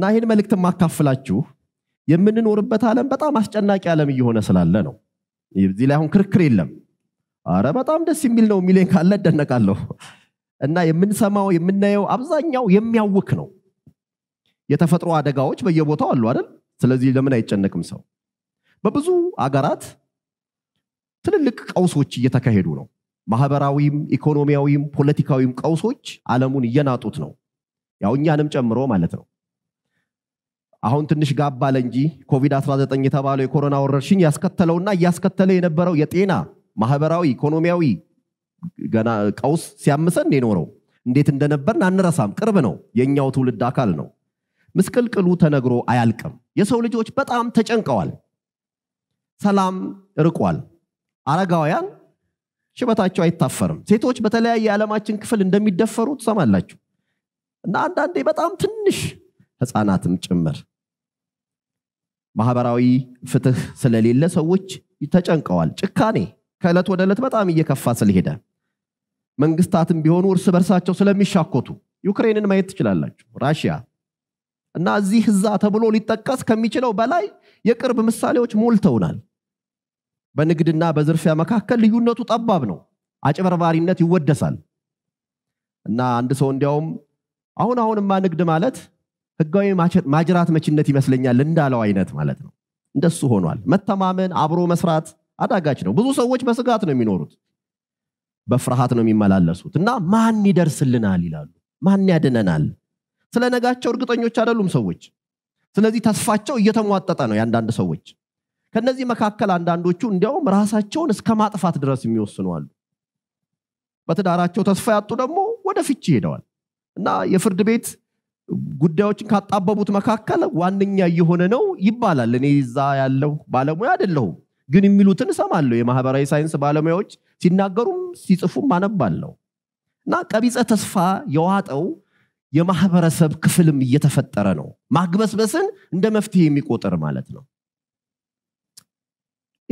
እና ይህን መልእክት ማካፍላችሁ የምንኖርበት ዓለም በጣም አስጨናቂ ዓለም እየሆነ ስላለ ነው። እዚህ ላይ አሁን ክርክር የለም። አረ በጣም ደስ የሚል ነው ሚሊዮን ካለ እደነቃለሁ። እና የምንሰማው የምናየው አብዛኛው የሚያውክ ነው። የተፈጥሮ አደጋዎች በየቦታው አሉ አይደል? ስለዚህ ለምን አይጨነቅም ሰው? በብዙ አገራት ትልልቅ ቀውሶች እየተካሄዱ ነው። ማህበራዊም፣ ኢኮኖሚያዊም፣ ፖለቲካዊም ቀውሶች ዓለሙን እየናጡት ነው። ያው እኛንም ጨምሮ ማለት ነው። አሁን ትንሽ ጋብ አለ እንጂ ኮቪድ-19 የተባለው የኮሮና ወረርሽኝ ያስከተለውና እያስከተለ የነበረው የጤና ማህበራዊ፣ ኢኮኖሚያዊ ገና ቀውስ ሲያምሰን የኖረው እንዴት እንደነበርን አንረሳም። ቅርብ ነው፣ የእኛው ትውልድ አካል ነው። ምስቅልቅሉ ተነግሮ አያልቅም። የሰው ልጆች በጣም ተጨንቀዋል። ሰላም ርቋል። አረጋውያን ሽበታቸው አይታፈርም። ሴቶች በተለያየ የዓለማችን ክፍል እንደሚደፈሩ ትሰማላችሁ። እና አንዳንዴ በጣም ትንሽ ህፃናትም ጭምር ማህበራዊ ፍትህ ስለሌለ ሰዎች ተጨንቀዋል። ጭካኔ ከዕለት ወደ ዕለት በጣም እየከፋ ስለሄደ መንግስታትም ቢሆኑ እርስ በርሳቸው ስለሚሻኮቱ ዩክሬንን ማየት ትችላላችሁ፣ ራሽያ እና እዚህ እዛ ተብሎ ሊጠቀስ ከሚችለው በላይ የቅርብ ምሳሌዎች ሞልተውናል። በንግድና በዝርፊያ መካከል ልዩነቱ ጠባብ ነው። አጭበርባሪነት ይወደሳል እና አንድ ሰው እንዲያውም አሁን አሁንማ ንግድ ማለት ህጋዊ ማጅራት መችነት ይመስለኛል እንዳለው አይነት ማለት ነው። እንደሱ ሆኗል። መተማመን፣ አብሮ መስራት አዳጋች ነው። ብዙ ሰዎች በስጋት ነው የሚኖሩት፣ በፍርሃት ነው የሚመላለሱት እና ማን ይደርስልናል ይላሉ። ማን ያድነናል? ስለ ነጋቸው እርግጠኞች አይደሉም ሰዎች። ስለዚህ ተስፋቸው እየተሟጠጠ ነው የአንዳንድ ሰዎች። ከነዚህ መካከል አንዳንዶቹ እንዲያውም ራሳቸውን እስከ ማጥፋት ድረስ የሚወስኑ አሉ። በትዳራቸው ተስፋ ያጡ ደግሞ ወደ ፍቺ ሄደዋል እና የፍርድ ቤት ጉዳዮችን ካጣበቡት መካከል ዋነኛ እየሆነ ነው ይባላል። እኔ እዛ ያለው ባለሙያ አይደለሁም፣ ግን የሚሉትን እሰማለሁ። የማህበራዊ ሳይንስ ባለሙያዎች ሲናገሩም ሲጽፉም አነባለሁ እና ቀቢፀ ተስፋ የዋጠው የማህበረሰብ ክፍልም እየተፈጠረ ነው። ማግበስበስን እንደ መፍትሄ የሚቆጥር ማለት ነው።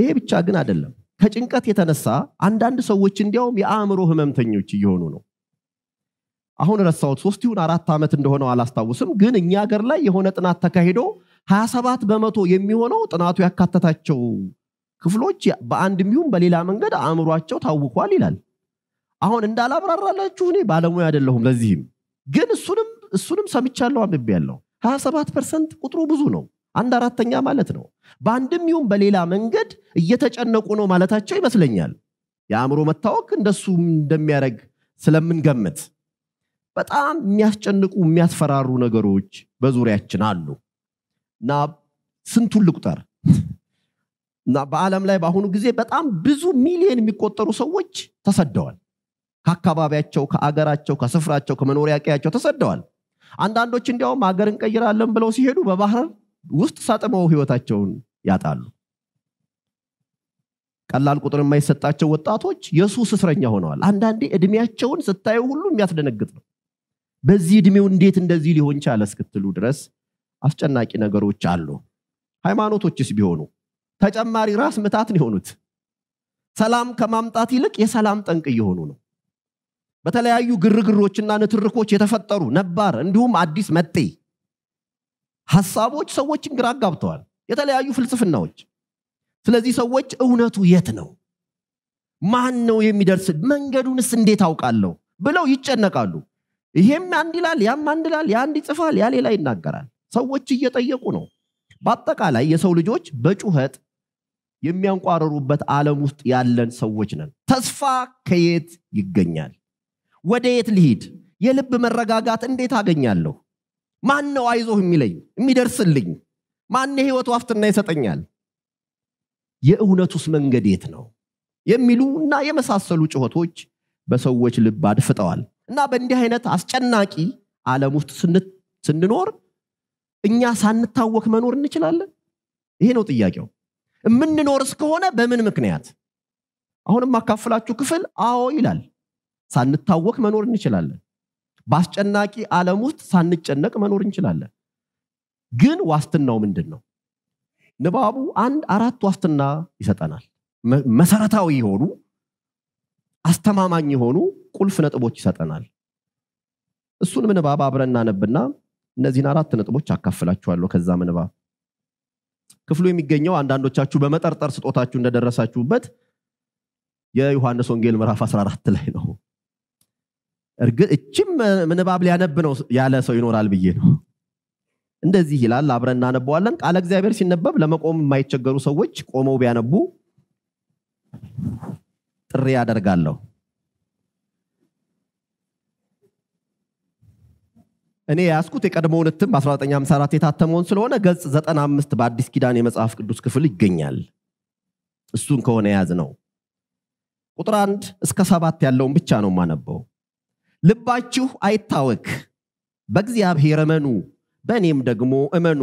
ይሄ ብቻ ግን አይደለም። ከጭንቀት የተነሳ አንዳንድ ሰዎች እንዲያውም የአእምሮ ህመምተኞች እየሆኑ ነው። አሁን ረሳሁት ሶስት ይሁን አራት ዓመት እንደሆነው አላስታውስም ግን እኛ ሀገር ላይ የሆነ ጥናት ተካሂዶ ሀያ በመቶ የሚሆነው ጥናቱ ያካተታቸው ክፍሎች በአንድ ሚሁን በሌላ መንገድ አእምሯቸው ታውቋል ይላል አሁን እንዳላብራራላችሁ እኔ ባለሙያ አይደለሁም ለዚህም ግን እሱንም እሱንም ሰምቻለሁ አንብቤ ያለው ሀያ ፐርሰንት ቁጥሩ ብዙ ነው አንድ አራተኛ ማለት ነው በአንድም ይሁን በሌላ መንገድ እየተጨነቁ ነው ማለታቸው ይመስለኛል የአእምሮ መታወክ እንደሱ እንደሚያደረግ ስለምንገምት በጣም የሚያስጨንቁ የሚያስፈራሩ ነገሮች በዙሪያችን አሉ እና ስንቱን ልቁጠር እና በዓለም ላይ በአሁኑ ጊዜ በጣም ብዙ ሚሊዮን የሚቆጠሩ ሰዎች ተሰደዋል ከአካባቢያቸው ከአገራቸው ከስፍራቸው ከመኖሪያ ቀያቸው ተሰደዋል አንዳንዶች እንዲያውም አገር እንቀይራለን ብለው ሲሄዱ በባህር ውስጥ ሰጥመው ህይወታቸውን ያጣሉ ቀላል ቁጥር የማይሰጣቸው ወጣቶች የሱስ እስረኛ ሆነዋል አንዳንዴ እድሜያቸውን ስታዩ ሁሉ የሚያስደነግጥ ነው በዚህ እድሜው እንዴት እንደዚህ ሊሆን ቻለ እስክትሉ ድረስ አስጨናቂ ነገሮች አሉ ሃይማኖቶችስ ቢሆኑ ተጨማሪ ራስ ምታት ነው የሆኑት ሰላም ከማምጣት ይልቅ የሰላም ጠንቅ እየሆኑ ነው በተለያዩ ግርግሮችና ንትርኮች የተፈጠሩ ነባር እንዲሁም አዲስ መጤ ሀሳቦች ሰዎችን ግራ አጋብተዋል የተለያዩ ፍልስፍናዎች ስለዚህ ሰዎች እውነቱ የት ነው ማን ነው የሚደርስ መንገዱንስ እንዴት አውቃለሁ ብለው ይጨነቃሉ ይሄም አንድ ይላል፣ ያም አንድ ይላል፣ ያ አንድ ይጽፋል፣ ያ ሌላ ይናገራል። ሰዎች እየጠየቁ ነው። በአጠቃላይ የሰው ልጆች በጩኸት የሚያንቋረሩበት ዓለም ውስጥ ያለን ሰዎች ነን። ተስፋ ከየት ይገኛል? ወደ የት ልሂድ? የልብ መረጋጋት እንዴት አገኛለሁ? ማን ነው አይዞህ የሚለኝ የሚደርስልኝ? ማን የህይወት ዋፍትና ይሰጠኛል? የእውነቱስ መንገድ የት ነው? የሚሉ እና የመሳሰሉ ጩኸቶች በሰዎች ልብ አድፍጠዋል። እና በእንዲህ አይነት አስጨናቂ ዓለም ውስጥ ስንኖር እኛ ሳንታወክ መኖር እንችላለን? ይሄ ነው ጥያቄው። የምንኖር እስከሆነ በምን ምክንያት? አሁን የማካፍላችሁ ክፍል አዎ ይላል። ሳንታወክ መኖር እንችላለን። በአስጨናቂ ዓለም ውስጥ ሳንጨነቅ መኖር እንችላለን። ግን ዋስትናው ምንድን ነው? ንባቡ አንድ አራት ዋስትና ይሰጠናል። መሰረታዊ የሆኑ አስተማማኝ የሆኑ ቁልፍ ነጥቦች ይሰጠናል። እሱን ምንባብ አብረን እናነብና እነዚህን አራት ነጥቦች አካፍላችኋለሁ። ከዛ ምንባብ ክፍሉ የሚገኘው አንዳንዶቻችሁ በመጠርጠር ስጦታችሁ እንደደረሳችሁበት የዮሐንስ ወንጌል ምዕራፍ 14 ላይ ነው። እርግጥ እችም ምንባብ ሊያነብ ነው ያለ ሰው ይኖራል ብዬ ነው። እንደዚህ ይላል፣ አብረን እናነበዋለን። ቃለ እግዚአብሔር ሲነበብ ለመቆም የማይቸገሩ ሰዎች ቆመው ቢያነቡ ጥሪ ያደርጋለሁ። እኔ ያስኩት የቀድሞውን እትም በ1954 የታተመውን ስለሆነ ገጽ 95 በአዲስ ኪዳን የመጽሐፍ ቅዱስ ክፍል ይገኛል። እሱን ከሆነ የያዝ ነው። ቁጥር አንድ እስከ ሰባት ያለውን ብቻ ነው ማነበው። ልባችሁ አይታወክ፣ በእግዚአብሔር እመኑ፣ በእኔም ደግሞ እመኑ።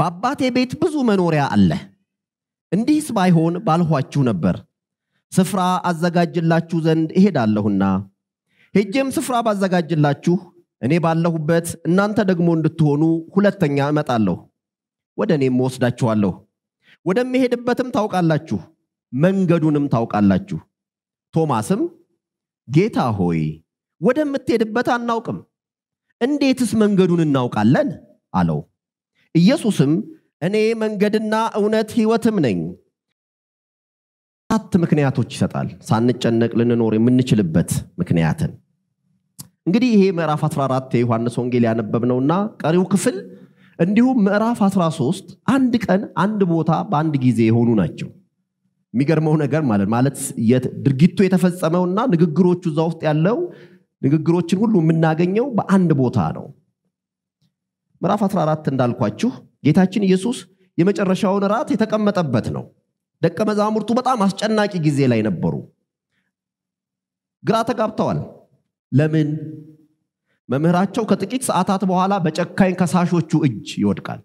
በአባቴ ቤት ብዙ መኖሪያ አለ። እንዲህስ ባይሆን ባልኋችሁ ነበር። ስፍራ አዘጋጅላችሁ ዘንድ እሄዳለሁና ሄጄም ስፍራ ባዘጋጅላችሁ እኔ ባለሁበት እናንተ ደግሞ እንድትሆኑ ሁለተኛ እመጣለሁ፣ ወደ እኔም ወስዳችኋለሁ። ወደሚሄድበትም ታውቃላችሁ፣ መንገዱንም ታውቃላችሁ። ቶማስም ጌታ ሆይ ወደምትሄድበት አናውቅም፣ እንዴትስ መንገዱን እናውቃለን? አለው። ኢየሱስም እኔ መንገድና እውነት ሕይወትም ነኝ። አራት ምክንያቶች ይሰጣል፣ ሳንጨነቅ ልንኖር የምንችልበት ምክንያትን እንግዲህ ይሄ ምዕራፍ 14 የዮሐንስ ወንጌል ነውና ቀሪው ክፍል እንዲሁም ምዕራፍ 13 አንድ ቀን አንድ ቦታ በአንድ ጊዜ የሆኑ ናቸው። የሚገርመው ነገር ማለት ማለት ድርጊቱ የተፈጸመውና ንግግሮቹ እዛ ውስጥ ያለው ንግግሮችን ሁሉ የምናገኘው በአንድ ቦታ ነው። ምዕራፍ 14 እንዳልኳችሁ ጌታችን ኢየሱስ የመጨረሻውን እራት የተቀመጠበት ነው። ደቀ መዛሙርቱ በጣም አስጨናቂ ጊዜ ላይ ነበሩ። ግራ ተጋብተዋል። ለምን? መምህራቸው ከጥቂት ሰዓታት በኋላ በጨካኝ ከሳሾቹ እጅ ይወድቃል።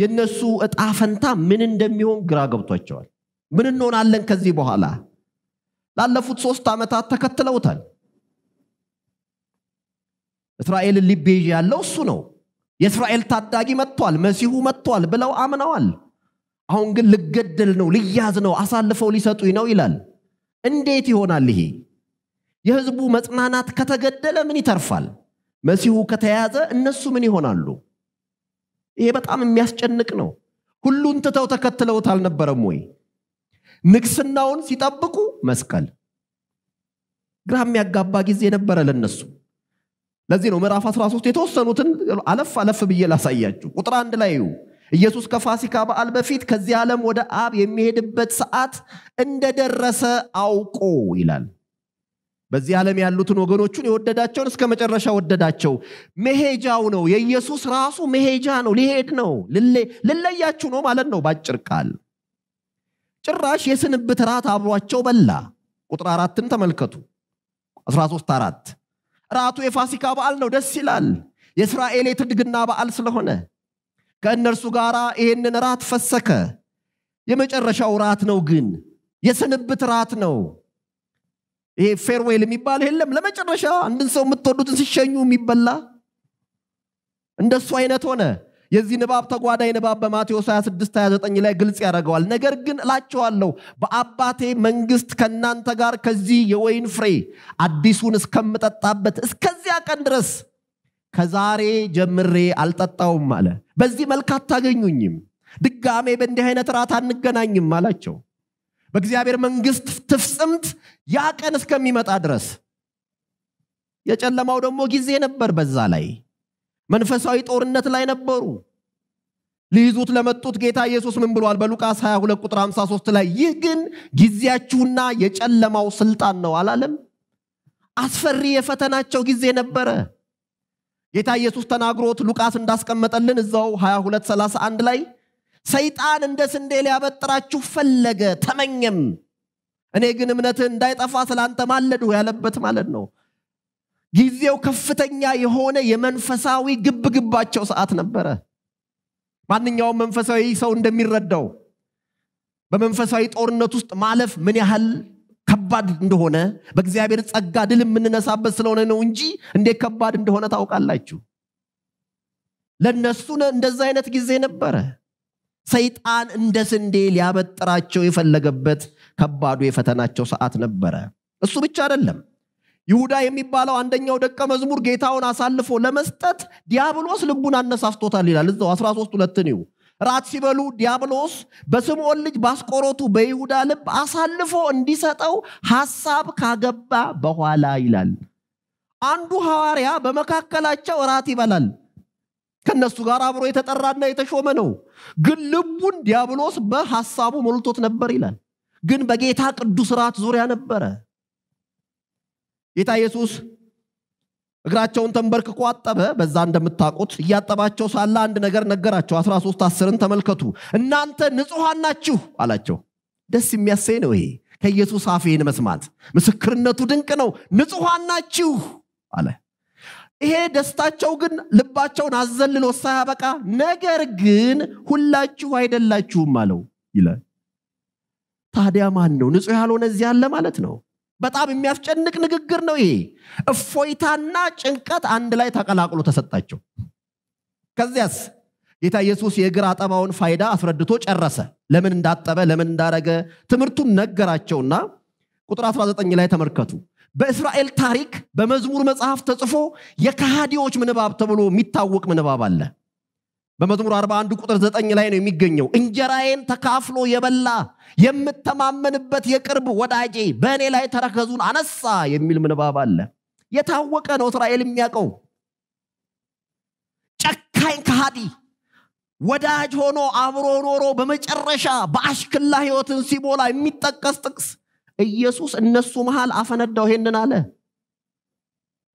የነሱ እጣ ፈንታ ምን እንደሚሆን ግራ ገብቷቸዋል። ምን እንሆናለን ከዚህ በኋላ? ላለፉት ሶስት ዓመታት ተከትለውታል። እስራኤልን ሊቤዥ ያለው እሱ ነው። የእስራኤል ታዳጊ መጥቷል፣ መሲሁ መጥቷል ብለው አምነዋል። አሁን ግን ልገደል ነው፣ ልያዝ ነው፣ አሳልፈው ሊሰጡኝ ነው ይላል። እንዴት ይሆናል ይሄ? የህዝቡ መጽናናት ከተገደለ ምን ይተርፋል? መሲሁ ከተያዘ እነሱ ምን ይሆናሉ? ይሄ በጣም የሚያስጨንቅ ነው። ሁሉን ትተው ተከትለውት አልነበረም ወይ? ንግስናውን ሲጠብቁ መስቀል። ግራ የሚያጋባ ጊዜ ነበረ ለነሱ። ለዚህ ነው ምዕራፍ 13 የተወሰኑትን አለፍ አለፍ ብዬ ላሳያችሁ። ቁጥር አንድ ላይ ኢየሱስ ከፋሲካ በዓል በፊት ከዚህ ዓለም ወደ አብ የሚሄድበት ሰዓት እንደደረሰ አውቆ ይላል። በዚህ ዓለም ያሉትን ወገኖቹን የወደዳቸውን እስከ መጨረሻ ወደዳቸው መሄጃው ነው የኢየሱስ ራሱ መሄጃ ነው ሊሄድ ነው ልለያችሁ ነው ማለት ነው ባጭር ቃል ጭራሽ የስንብት ራት አብሯቸው በላ ቁጥር አራትን ተመልከቱ 13 አራት ራቱ የፋሲካ በዓል ነው ደስ ይላል የእስራኤል የትድግና በዓል ስለሆነ ከእነርሱ ጋር ይህንን ራት ፈሰከ የመጨረሻው ራት ነው ግን የስንብት ራት ነው ይሄ ፌርዌል የሚባል የለም። ለመጨረሻ አንድን ሰው የምትወዱትን ሲሸኙ የሚበላ እንደሱ አይነት ሆነ። የዚህ ንባብ ተጓዳይ ንባብ በማቴዎስ 26 29 ላይ ግልጽ ያደርገዋል። ነገር ግን እላቸዋለሁ በአባቴ መንግስት ከእናንተ ጋር ከዚህ የወይን ፍሬ አዲሱን እስከምጠጣበት እስከዚያ ቀን ድረስ ከዛሬ ጀምሬ አልጠጣውም አለ። በዚህ መልክ አታገኙኝም፣ ድጋሜ በእንዲህ አይነት ራት አንገናኝም አላቸው። በእግዚአብሔር መንግስት ትፍጽምት ያ ቀን እስከሚመጣ ድረስ የጨለማው ደግሞ ጊዜ ነበር በዛ ላይ መንፈሳዊ ጦርነት ላይ ነበሩ ሊይዙት ለመጡት ጌታ ኢየሱስ ምን ብሏል በሉቃስ 22 ቁጥር 53 ላይ ይህ ግን ጊዜያችሁና የጨለማው ስልጣን ነው አላለም አስፈሪ የፈተናቸው ጊዜ ነበረ ጌታ ኢየሱስ ተናግሮት ሉቃስ እንዳስቀመጠልን እዛው 2231 ላይ ሰይጣን እንደ ስንዴ ሊያበጥራችሁ ፈለገ ተመኘም እኔ ግን እምነትህ እንዳይጠፋ ስላንተ ማለድሁ ያለበት ማለት ነው ጊዜው ከፍተኛ የሆነ የመንፈሳዊ ግብግባቸው ሰዓት ነበረ ማንኛውም መንፈሳዊ ሰው እንደሚረዳው በመንፈሳዊ ጦርነት ውስጥ ማለፍ ምን ያህል ከባድ እንደሆነ በእግዚአብሔር ጸጋ ድል የምንነሳበት ስለሆነ ነው እንጂ እንዴት ከባድ እንደሆነ ታውቃላችሁ ለእነሱ እንደዛ አይነት ጊዜ ነበረ ሰይጣን እንደ ስንዴ ሊያበጥራቸው የፈለገበት ከባዱ የፈተናቸው ሰዓት ነበረ። እሱ ብቻ አይደለም። ይሁዳ የሚባለው አንደኛው ደቀ መዝሙር ጌታውን አሳልፎ ለመስጠት ዲያብሎስ ልቡን አነሳስቶታል ይላል። እዛው 13 ሁለትን ይሁ ራት ሲበሉ ዲያብሎስ በስምዖን ልጅ ባስቆሮቱ በይሁዳ ልብ አሳልፎ እንዲሰጠው ሐሳብ ካገባ በኋላ ይላል። አንዱ ሐዋርያ በመካከላቸው ራት ይበላል። ከነሱ ጋር አብሮ የተጠራና የተሾመ ነው። ግን ልቡን ዲያብሎስ በሐሳቡ ሞልቶት ነበር ይላል። ግን በጌታ ቅዱስ ራት ዙሪያ ነበረ። ጌታ ኢየሱስ እግራቸውን ተንበርክኮ አጠበ። በዛ እንደምታቁት እያጠባቸው ሳለ አንድ ነገር ነገራቸው። 13 አስርን ተመልከቱ። እናንተ ንጹሐን ናችሁ አላቸው። ደስ የሚያሰኝ ነው ይሄ ከኢየሱስ አፍ መስማት። ምስክርነቱ ድንቅ ነው። ንጹሐን ናችሁ አለ። ይሄ ደስታቸው ግን ልባቸውን አዘልሎ ሳያበቃ ነገር ግን ሁላችሁ አይደላችሁም አለው ይላል። ታዲያ ማን ነው ንጹሕ ያልሆነ እዚህ አለ ማለት ነው? በጣም የሚያስጨንቅ ንግግር ነው ይሄ። እፎይታና ጭንቀት አንድ ላይ ተቀላቅሎ ተሰጣቸው። ከዚያስ ጌታ ኢየሱስ የእግር አጠባውን ፋይዳ አስረድቶ ጨረሰ። ለምን እንዳጠበ፣ ለምን እንዳረገ ትምህርቱን ነገራቸውና ቁጥር 19 ላይ ተመልከቱ። በእስራኤል ታሪክ በመዝሙር መጽሐፍ ተጽፎ የካሃዲዎች ምንባብ ተብሎ የሚታወቅ ምንባብ አለ በመዝሙር 41 ቁጥር 9 ላይ ነው የሚገኘው እንጀራዬን ተካፍሎ የበላ የምተማመንበት የቅርብ ወዳጄ በእኔ ላይ ተረከዙን አነሳ የሚል ምንባብ አለ የታወቀ ነው እስራኤል የሚያውቀው ጨካኝ ከሃዲ ወዳጅ ሆኖ አብሮ ኖሮ በመጨረሻ በአሽክላ ህይወትን ሲሞላ የሚጠቀስ ጥቅስ ኢየሱስ እነሱ መሃል አፈነዳው። ይሄንን አለ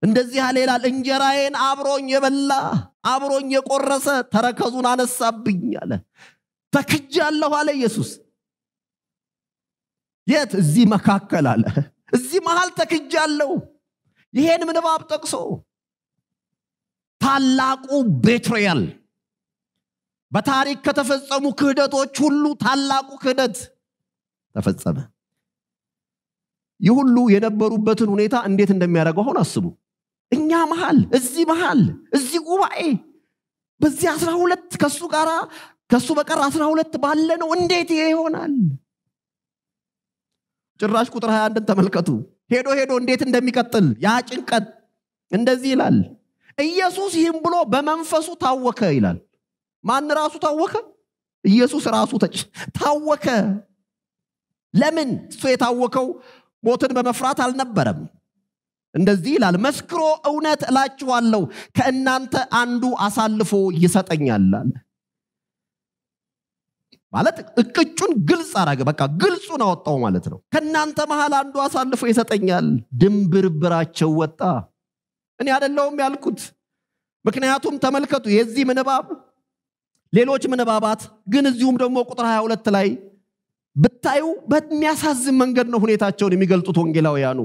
እንደዚህ አለ ይላል፣ እንጀራዬን አብሮኝ የበላ አብሮኝ የቆረሰ ተረከዙን አነሳብኝ አለ። ተክጃለሁ አለ ኢየሱስ። የት? እዚህ መካከል አለ። እዚህ መሃል ተክጃለሁ። ይሄን ምንባብ ጠቅሶ ታላቁ ቤትሮያል በታሪክ ከተፈጸሙ ክህደቶች ሁሉ ታላቁ ክህደት ተፈጸመ። ይህ ሁሉ የነበሩበትን ሁኔታ እንዴት እንደሚያደርገው አሁን አስቡ እኛ መሃል እዚህ መሃል እዚህ ጉባኤ በዚህ አስራ ሁለት ከሱ ጋር ከሱ በቀር አስራ ሁለት ባለ ነው እንዴት ይሄ ይሆናል ጭራሽ ቁጥር ሀያ አንድን ተመልከቱ ሄዶ ሄዶ እንዴት እንደሚቀጥል ያ ጭንቀት እንደዚህ ይላል ኢየሱስ ይህም ብሎ በመንፈሱ ታወከ ይላል ማን ራሱ ታወከ ኢየሱስ ራሱ ታወከ ለምን እሱ የታወከው ሞትን በመፍራት አልነበረም እንደዚህ ይላል መስክሮ እውነት እላችኋለሁ ከእናንተ አንዱ አሳልፎ ይሰጠኛል አለ ማለት እቅጩን ግልጽ አረገ በቃ ግልጹን አወጣው ማለት ነው ከእናንተ መሃል አንዱ አሳልፎ ይሰጠኛል ድንብርብራቸው ወጣ እኔ አደለውም ያልኩት ምክንያቱም ተመልከቱ የዚህ ምንባብ ሌሎች ምንባባት ግን እዚሁም ደግሞ ቁጥር 22 ላይ ብታዩ በሚያሳዝን መንገድ ነው ሁኔታቸውን የሚገልጡት ወንጌላውያኑ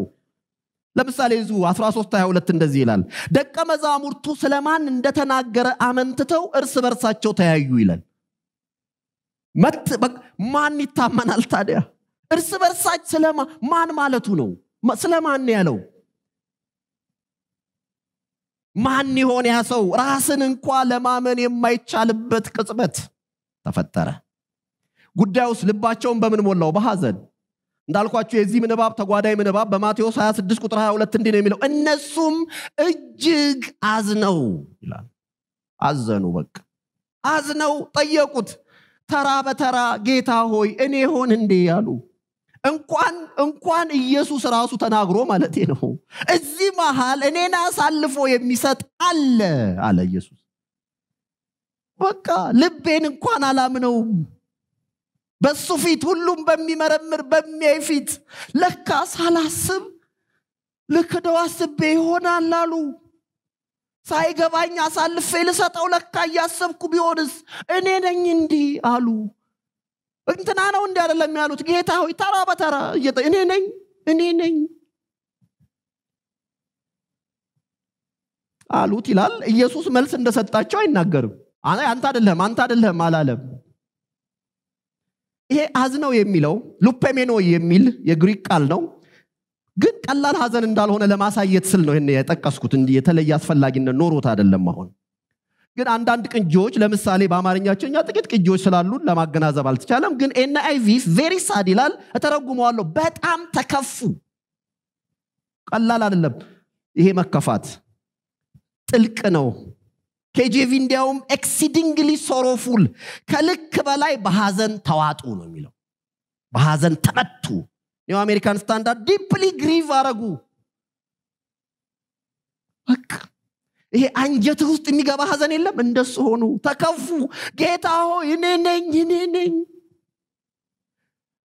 ለምሳሌ ዙ 1322 እንደዚህ ይላል ደቀ መዛሙርቱ ስለማን እንደተናገረ አመንትተው እርስ በርሳቸው ተያዩ ይላል ማን ይታመናል ታዲያ እርስ በርሳች ስለማ ማን ማለቱ ነው ስለማን ያለው ማን ይሆን ያ ሰው ራስን እንኳ ለማመን የማይቻልበት ቅጽበት ተፈጠረ ውስጥ ልባቸውን በምን ሞላው? በሐዘን። እንዳልኳቸው የዚህ ምንባብ ተጓዳይ ምንባብ በማቴዎስ 26 ቁጥር 22 እንዲህ ነው የሚለው እነሱም እጅግ አዝነው ይላል። አዘኑ። በቃ አዝነው ጠየቁት። ተራ በተራ ጌታ ሆይ እኔ ሆን እንዴ ያሉ እንኳን እንኳን ኢየሱስ ራሱ ተናግሮ ማለት ነው እዚህ መሃል እኔን አሳልፎ የሚሰጥ አለ አለ ኢየሱስ በቃ ልቤን እንኳን አላምነውም በሱ ፊት ሁሉም በሚመረምር በሚያይ ፊት ለካ ሳላስብ ልክደው አስቤ ይሆናል አሉ ሳይገባኝ አሳልፌ ልሰጠው ለካ እያሰብኩ ቢሆንስ እኔ ነኝ እንዲህ አሉ እንትና ነው እንዲህ አይደለም ያሉት ጌታ ሆይ ተራ በተራ እኔ ነኝ እኔ ነኝ አሉት ይላል ኢየሱስ መልስ እንደሰጣቸው አይናገርም አንተ አደለህም አንተ አደለህም አላለም ይሄ አዝነው የሚለው ሉፔሜኖ የሚል የግሪክ ቃል ነው ግን ቀላል ሀዘን እንዳልሆነ ለማሳየት ስል ነው የጠቀስኩት እንጂ የተለየ አስፈላጊነት ኖሮት አይደለም አሁን ግን አንዳንድ ቅጂዎች ለምሳሌ በአማርኛቸው እኛ ጥቂት ቅጂዎች ስላሉ ለማገናዘብ አልተቻለም ግን ኤንአይቪ ቬሪ ሳድ ይላል እተረጉመዋለሁ በጣም ተከፉ ቀላል አይደለም ይሄ መከፋት ጥልቅ ነው ኬጂቪ እንዲያውም ኤክሲዲንግሊ ሶሮፉል ከልክ በላይ በሀዘን ተዋጡ ነው የሚለው በሀዘን ተመቱ ኒው አሜሪካን ስታንዳርድ ዲፕሊ ግሪቭ አረጉ ይሄ አንጀትህ ውስጥ የሚገባ ሀዘን የለም እንደሱ ሆኑ ተከፉ ጌታ ሆይ እኔ ነኝ እኔ ነኝ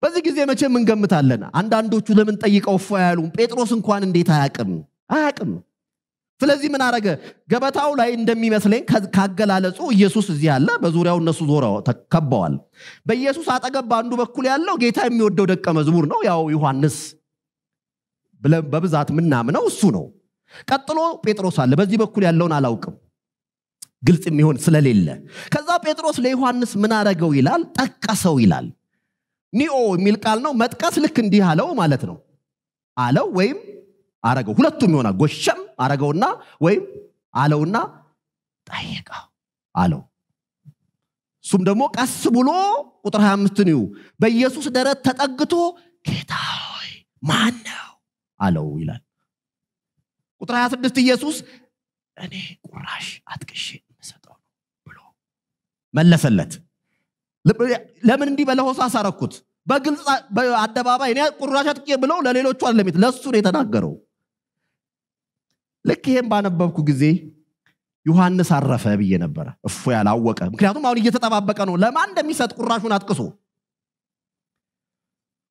በዚህ ጊዜ መቼም እንገምታለን አንዳንዶቹ ለምን ጠይቀው ፎ ያሉም ጴጥሮስ እንኳን እንዴት አያቅም አያቅም ስለዚህ ምን አረገ? ገበታው ላይ እንደሚመስለኝ ካገላለጹ ኢየሱስ እዚህ አለ፣ በዙሪያው እነሱ ዞረ ከበዋል። በኢየሱስ አጠገብ በአንዱ በኩል ያለው ጌታ የሚወደው ደቀ መዝሙር ነው፣ ያው ዮሐንስ በብዛት የምናምነው እሱ ነው። ቀጥሎ ጴጥሮስ አለ። በዚህ በኩል ያለውን አላውቅም፣ ግልጽ የሚሆን ስለሌለ። ከዛ ጴጥሮስ ለዮሐንስ ምን አረገው ይላል፣ ጠቀሰው ይላል። ኒኦ የሚል ቃል ነው። መጥቀስ ልክ እንዲህ አለው ማለት ነው። አለው ወይም አረገው ሁለቱም ይሆናል ጎሸም አረገውና ወይም አለውና ጠየቀው አለው እሱም ደግሞ ቀስ ብሎ ቁጥር 25 ይሁ በኢየሱስ ደረት ተጠግቶ ጌታ ሆይ ማን ነው አለው ይላል ቁጥር 26 ኢየሱስ እኔ ቁራሽ አትቅሽ የምሰጠው ብሎ መለሰለት ለምን እንዲህ በለሆሳ አረኩት በግልጽ አደባባይ እኔ ቁራሽ አጥቄ ብለው ለሌሎቹ አለሚት ለእሱ ነው የተናገረው ልክ ይሄን ባነበብኩ ጊዜ ዮሐንስ አረፈ ብዬ ነበረ እፎ ያላወቀ ምክንያቱም አሁን እየተጠባበቀ ነው ለማን እንደሚሰጥ ቁራሹን አጥቅሶ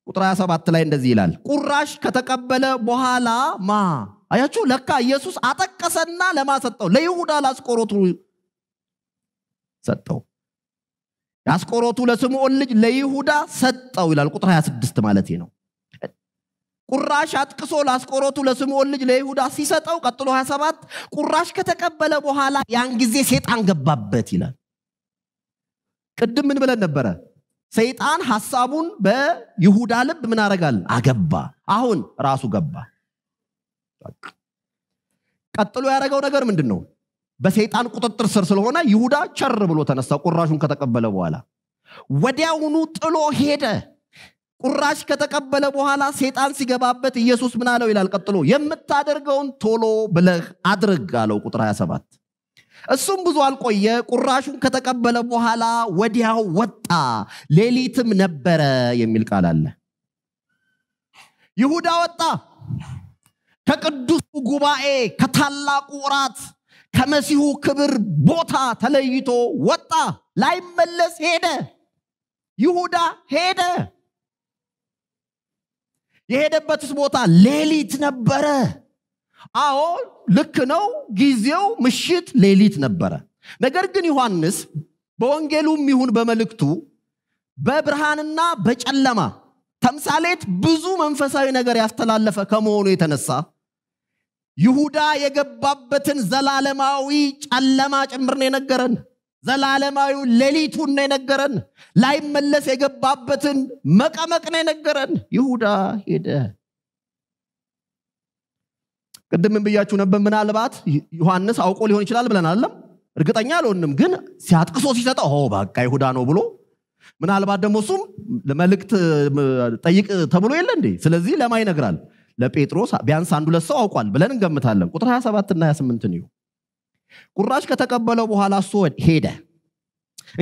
ቁጥር 27 ላይ እንደዚህ ይላል ቁራሽ ከተቀበለ በኋላ ማ አያችሁ ለካ ኢየሱስ አጠቀሰና ለማሰጠው ለይሁዳ ለአስቆሮቱ ሰጠው የአስቆሮቱ ለስምዖን ልጅ ለይሁዳ ሰጠው ይላል ቁጥር 26 ማለት ነው ቁራሽ አጥቅሶ ለአስቆሮቱ ለስምዖን ልጅ ለይሁዳ ሲሰጠው ቀጥሎ 27 ቁራሽ ከተቀበለ በኋላ ያን ጊዜ ሴጣን ገባበት ይላል። ቅድም ምን ብለን ነበረ? ሰይጣን ሐሳቡን በይሁዳ ልብ ምን አረጋል? አገባ። አሁን ራሱ ገባ። ቀጥሎ ያደረገው ነገር ምንድን ነው? በሰይጣን ቁጥጥር ስር ስለሆነ ይሁዳ ቸር ብሎ ተነሳ። ቁራሹን ከተቀበለ በኋላ ወዲያውኑ ጥሎ ሄደ። ቁራሽ ከተቀበለ በኋላ ሴጣን ሲገባበት ኢየሱስ ምን አለው ይላል ቀጥሎ የምታደርገውን ቶሎ ብለህ አድርግ አለው ቁጥር 27 እሱም ብዙ አልቆየ ቁራሹን ከተቀበለ በኋላ ወዲያው ወጣ ሌሊትም ነበረ የሚል ቃል አለ ይሁዳ ወጣ ከቅዱሱ ጉባኤ ከታላቁ እራት ከመሲሁ ክብር ቦታ ተለይቶ ወጣ ላይመለስ ሄደ ይሁዳ ሄደ የሄደበትስ ቦታ ሌሊት ነበረ አዎ ልክ ነው ጊዜው ምሽት ሌሊት ነበረ ነገር ግን ዮሐንስ በወንጌሉም ይሁን በመልእክቱ በብርሃንና በጨለማ ተምሳሌት ብዙ መንፈሳዊ ነገር ያስተላለፈ ከመሆኑ የተነሳ ይሁዳ የገባበትን ዘላለማዊ ጨለማ ጭምርን የነገረን ዘላለማዊው ሌሊቱን ነው የነገረን ላይመለስ የገባበትን መቀመቅ ነው የነገረን ይሁዳ ሄደ ቅድምን ብያችሁ ነበር ምናልባት ዮሐንስ አውቆ ሊሆን ይችላል ብለን አለም እርግጠኛ አልሆንም ግን ሲያጥቅሶ ሲሰጠ ሆ በቃ ይሁዳ ነው ብሎ ምናልባት ደግሞ እሱም መልእክት ጠይቅ ተብሎ የለ እንዴ ስለዚህ ለማ ይነግራል ለጴጥሮስ ቢያንስ አንዱ ለሰው ሰው አውቋል ብለን እንገምታለን ቁጥር 27 እና 28 ይሁ ቁራሽ ከተቀበለው በኋላ እሱ ሄደ።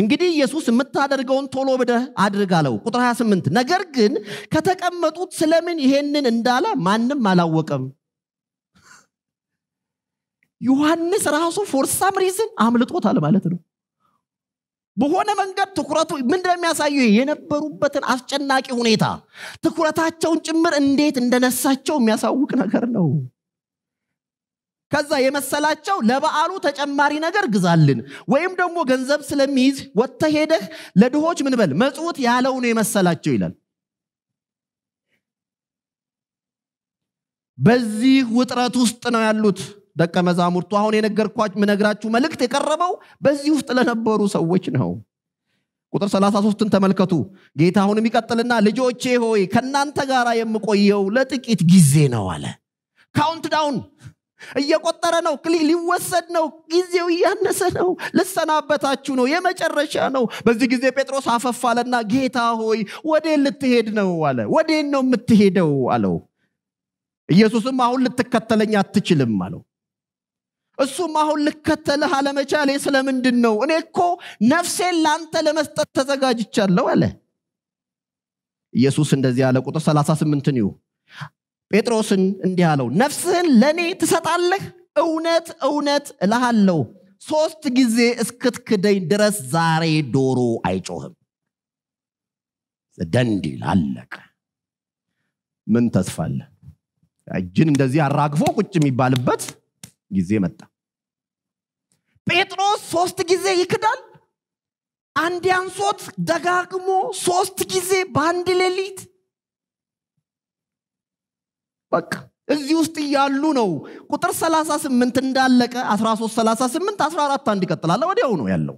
እንግዲህ ኢየሱስ የምታደርገውን ቶሎ ብደ አድርግ አለው። ቁጥር 28 ነገር ግን ከተቀመጡት ስለምን ይሄንን እንዳለ ማንም አላወቀም። ዮሐንስ ራሱ ፎርሳም ሪዝን አምልጦታል ማለት ነው። በሆነ መንገድ ትኩረቱ ምን እንደሚያሳየው የነበሩበትን አስጨናቂ ሁኔታ ትኩረታቸውን ጭምር እንዴት እንደነሳቸው የሚያሳውቅ ነገር ነው። ከዛ የመሰላቸው ለበዓሉ ተጨማሪ ነገር ግዛልን፣ ወይም ደግሞ ገንዘብ ስለሚይዝ ወተሄደህ ሄደህ ለድሆች ምንበል መጽት ያለው ነው የመሰላቸው ይላል። በዚህ ውጥረት ውስጥ ነው ያሉት ደቀ መዛሙርቱ። አሁን የነገርኳችሁ ምነግራችሁ መልእክት የቀረበው በዚህ ውስጥ ለነበሩ ሰዎች ነው። ቁጥር 33ን ተመልከቱ። ጌታ አሁንም ይቀጥልና ልጆቼ ሆይ ከእናንተ ጋር የምቆየው ለጥቂት ጊዜ ነው አለ። ካውንት ዳውን እየቆጠረ ነው ክሊ ሊወሰድ ነው ጊዜው እያነሰ ነው ልሰናበታችሁ ነው የመጨረሻ ነው በዚህ ጊዜ ጴጥሮስ አፈፋለና ጌታ ሆይ ወዴን ልትሄድ ነው አለ ወዴን ነው የምትሄደው አለው ኢየሱስም አሁን ልትከተለኝ አትችልም አለው እሱም አሁን ልከተልህ አለመቻሌ ስለምንድን ነው እኔ እኮ ነፍሴን ለአንተ ለመስጠት ተዘጋጅቻለሁ አለ ኢየሱስ እንደዚህ ያለ ቁጥር 38 ይሁ ጴጥሮስን እንዲህ አለው ነፍስህን ለእኔ ትሰጣለህ እውነት እውነት እልሃለሁ ሶስት ጊዜ እስክትክደኝ ድረስ ዛሬ ዶሮ አይጮህም ደንድ ላለቀ ምን ተስፋለ እጅን እንደዚህ አራግፎ ቁጭ የሚባልበት ጊዜ መጣ ጴጥሮስ ሶስት ጊዜ ይክዳል አንድ አንሶት ደጋግሞ ሶስት ጊዜ በአንድ ሌሊት በቃ እዚህ ውስጥ እያሉ ነው። ቁጥር 38 እንዳለቀ 13 14 አንድ ይቀጥላለ ወዲያው ነው ያለው።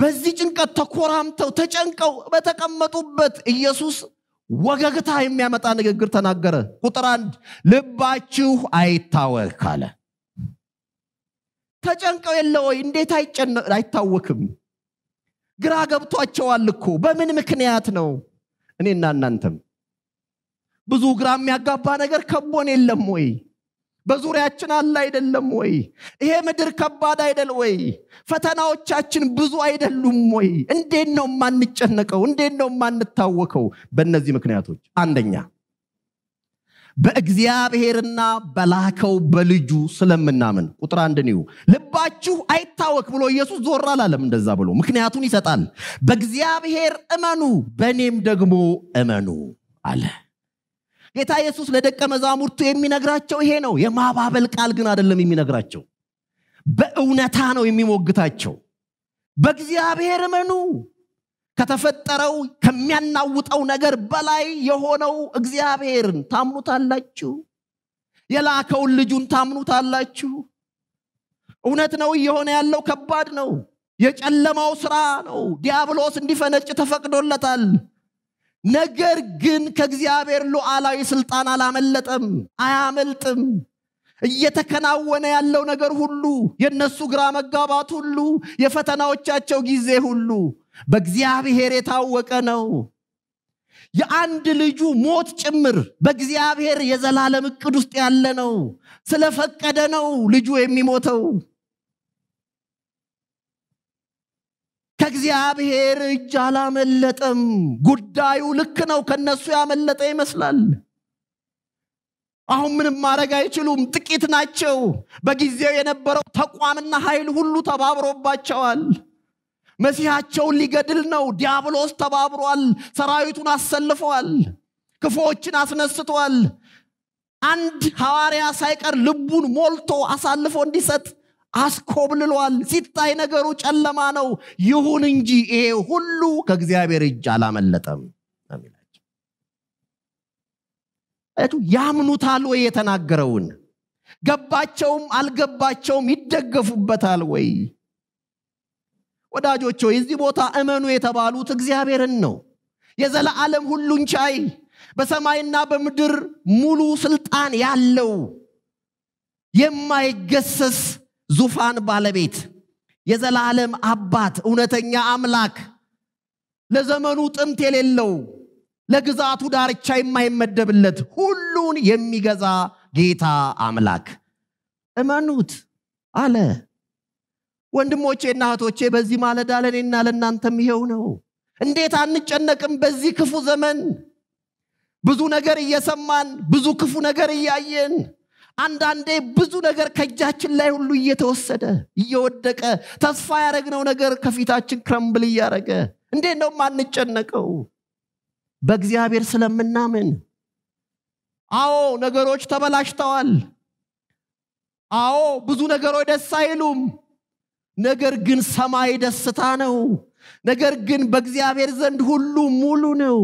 በዚህ ጭንቀት ተኮራምተው ተጨንቀው በተቀመጡበት ኢየሱስ ወገግታ የሚያመጣ ንግግር ተናገረ። ቁጥር አንድ ልባችሁ አይታወክ አለ። ተጨንቀው የለ ወይ? እንዴት አይታወክም? ግራ ገብቷቸዋል እኮ በምን ምክንያት ነው? እኔና እናንተም ብዙ ግራ የሚያጋባ ነገር ከቦን የለም ወይ? በዙሪያችን አለ አይደለም ወይ? ይሄ ምድር ከባድ አይደል ወይ? ፈተናዎቻችን ብዙ አይደሉም ወይ? እንዴት ነው የማንጨነቀው? እንዴት ነው የማንታወከው? በእነዚህ ምክንያቶች አንደኛ በእግዚአብሔርና በላከው በልጁ ስለምናምን ቁጥር አንድ ንዩ ልባችሁ አይታወክ ብሎ ኢየሱስ ዞር አላለም እንደዛ ብሎ ምክንያቱን ይሰጣል በእግዚአብሔር እመኑ በእኔም ደግሞ እመኑ አለ ጌታ ኢየሱስ ለደቀ መዛሙርቱ የሚነግራቸው ይሄ ነው የማባበል ቃል ግን አይደለም የሚነግራቸው በእውነታ ነው የሚሞግታቸው በእግዚአብሔር እመኑ ከተፈጠረው ከሚያናውጠው ነገር በላይ የሆነው እግዚአብሔርን ታምኑታላችሁ የላከውን ልጁን ታምኑታላችሁ እውነት ነው እየሆነ ያለው ከባድ ነው የጨለማው ስራ ነው ዲያብሎስ እንዲፈነጭ ተፈቅዶለታል ነገር ግን ከእግዚአብሔር ሉዓላዊ ስልጣን አላመለጠም፣ አያመልጥም። እየተከናወነ ያለው ነገር ሁሉ፣ የእነሱ ግራ መጋባት ሁሉ፣ የፈተናዎቻቸው ጊዜ ሁሉ በእግዚአብሔር የታወቀ ነው። የአንድ ልጁ ሞት ጭምር በእግዚአብሔር የዘላለም እቅድ ውስጥ ያለ ነው። ስለፈቀደ ነው ልጁ የሚሞተው። ከእግዚአብሔር እጅ አላመለጠም። ጉዳዩ ልክ ነው። ከነሱ ያመለጠ ይመስላል። አሁን ምንም ማድረግ አይችሉም። ጥቂት ናቸው። በጊዜው የነበረው ተቋምና ኃይል ሁሉ ተባብሮባቸዋል። መሲሐቸውን ሊገድል ነው። ዲያብሎስ ተባብሯል። ሰራዊቱን አሰልፈዋል። ክፎችን አስነስተዋል። አንድ ሐዋርያ ሳይቀር ልቡን ሞልቶ አሳልፎ እንዲሰጥ አስኮብልሏል። ሲታይ ነገሩ ጨለማ ነው። ይሁን እንጂ ይሄ ሁሉ ከእግዚአብሔር እጅ አላመለጠም የሚላቸው ያምኑታል ወይ የተናገረውን ገባቸውም አልገባቸውም ይደገፉበታል ወይ? ወዳጆች ሆይ እዚህ ቦታ እመኑ የተባሉት እግዚአብሔርን ነው። የዘለዓለም ሁሉን ቻይ በሰማይና በምድር ሙሉ ስልጣን ያለው የማይገሰስ ዙፋን ባለቤት፣ የዘላለም አባት፣ እውነተኛ አምላክ፣ ለዘመኑ ጥንት የሌለው ለግዛቱ ዳርቻ የማይመደብለት ሁሉን የሚገዛ ጌታ አምላክ እመኑት አለ። ወንድሞቼና እህቶቼ በዚህ ማለዳ ለእኔና ለእናንተም ይኸው ነው። እንዴት አንጨነቅም? በዚህ ክፉ ዘመን ብዙ ነገር እየሰማን ብዙ ክፉ ነገር እያየን አንዳንዴ ብዙ ነገር ከእጃችን ላይ ሁሉ እየተወሰደ እየወደቀ ተስፋ ያደረግነው ነገር ከፊታችን ክረምብል እያደረገ እንዴት ነው ማንጨነቀው በእግዚአብሔር ስለምናምን አዎ ነገሮች ተበላሽተዋል አዎ ብዙ ነገሮች ደስ አይሉም ነገር ግን ሰማይ ደስታ ነው ነገር ግን በእግዚአብሔር ዘንድ ሁሉ ሙሉ ነው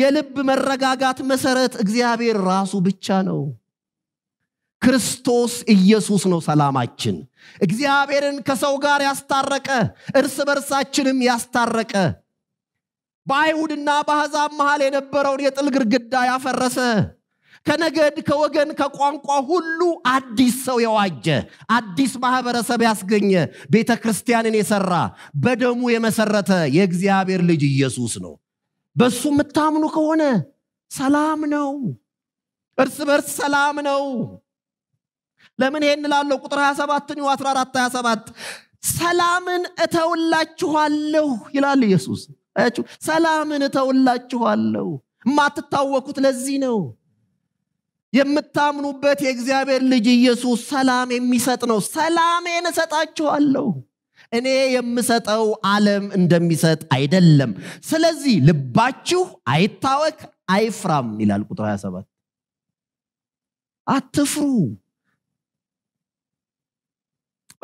የልብ መረጋጋት መሰረት እግዚአብሔር ራሱ ብቻ ነው ክርስቶስ ኢየሱስ ነው ሰላማችን። እግዚአብሔርን ከሰው ጋር ያስታረቀ፣ እርስ በርሳችንም ያስታረቀ፣ በአይሁድና በአሕዛብ መሃል የነበረውን የጥል ግርግዳ ያፈረሰ፣ ከነገድ ከወገን ከቋንቋ ሁሉ አዲስ ሰው የዋጀ አዲስ ማህበረሰብ ያስገኘ ቤተ ክርስቲያንን የሰራ በደሙ የመሰረተ የእግዚአብሔር ልጅ ኢየሱስ ነው። በሱ የምታምኑ ከሆነ ሰላም ነው፣ እርስ በርስ ሰላም ነው። ለምን ይሄን እንላለው? ቁጥር 27 ነው 14 27 ሰላምን እተውላችኋለሁ ይላል ኢየሱስ። አያችሁ፣ ሰላምን እተውላችኋለሁ። የማትታወቁት ለዚህ ነው። የምታምኑበት የእግዚአብሔር ልጅ ኢየሱስ ሰላም የሚሰጥ ነው። ሰላሜን እሰጣችኋለሁ እኔ የምሰጠው ዓለም እንደሚሰጥ አይደለም። ስለዚህ ልባችሁ አይታወክ፣ አይፍራም ይላል ቁጥር 27 አትፍሩ።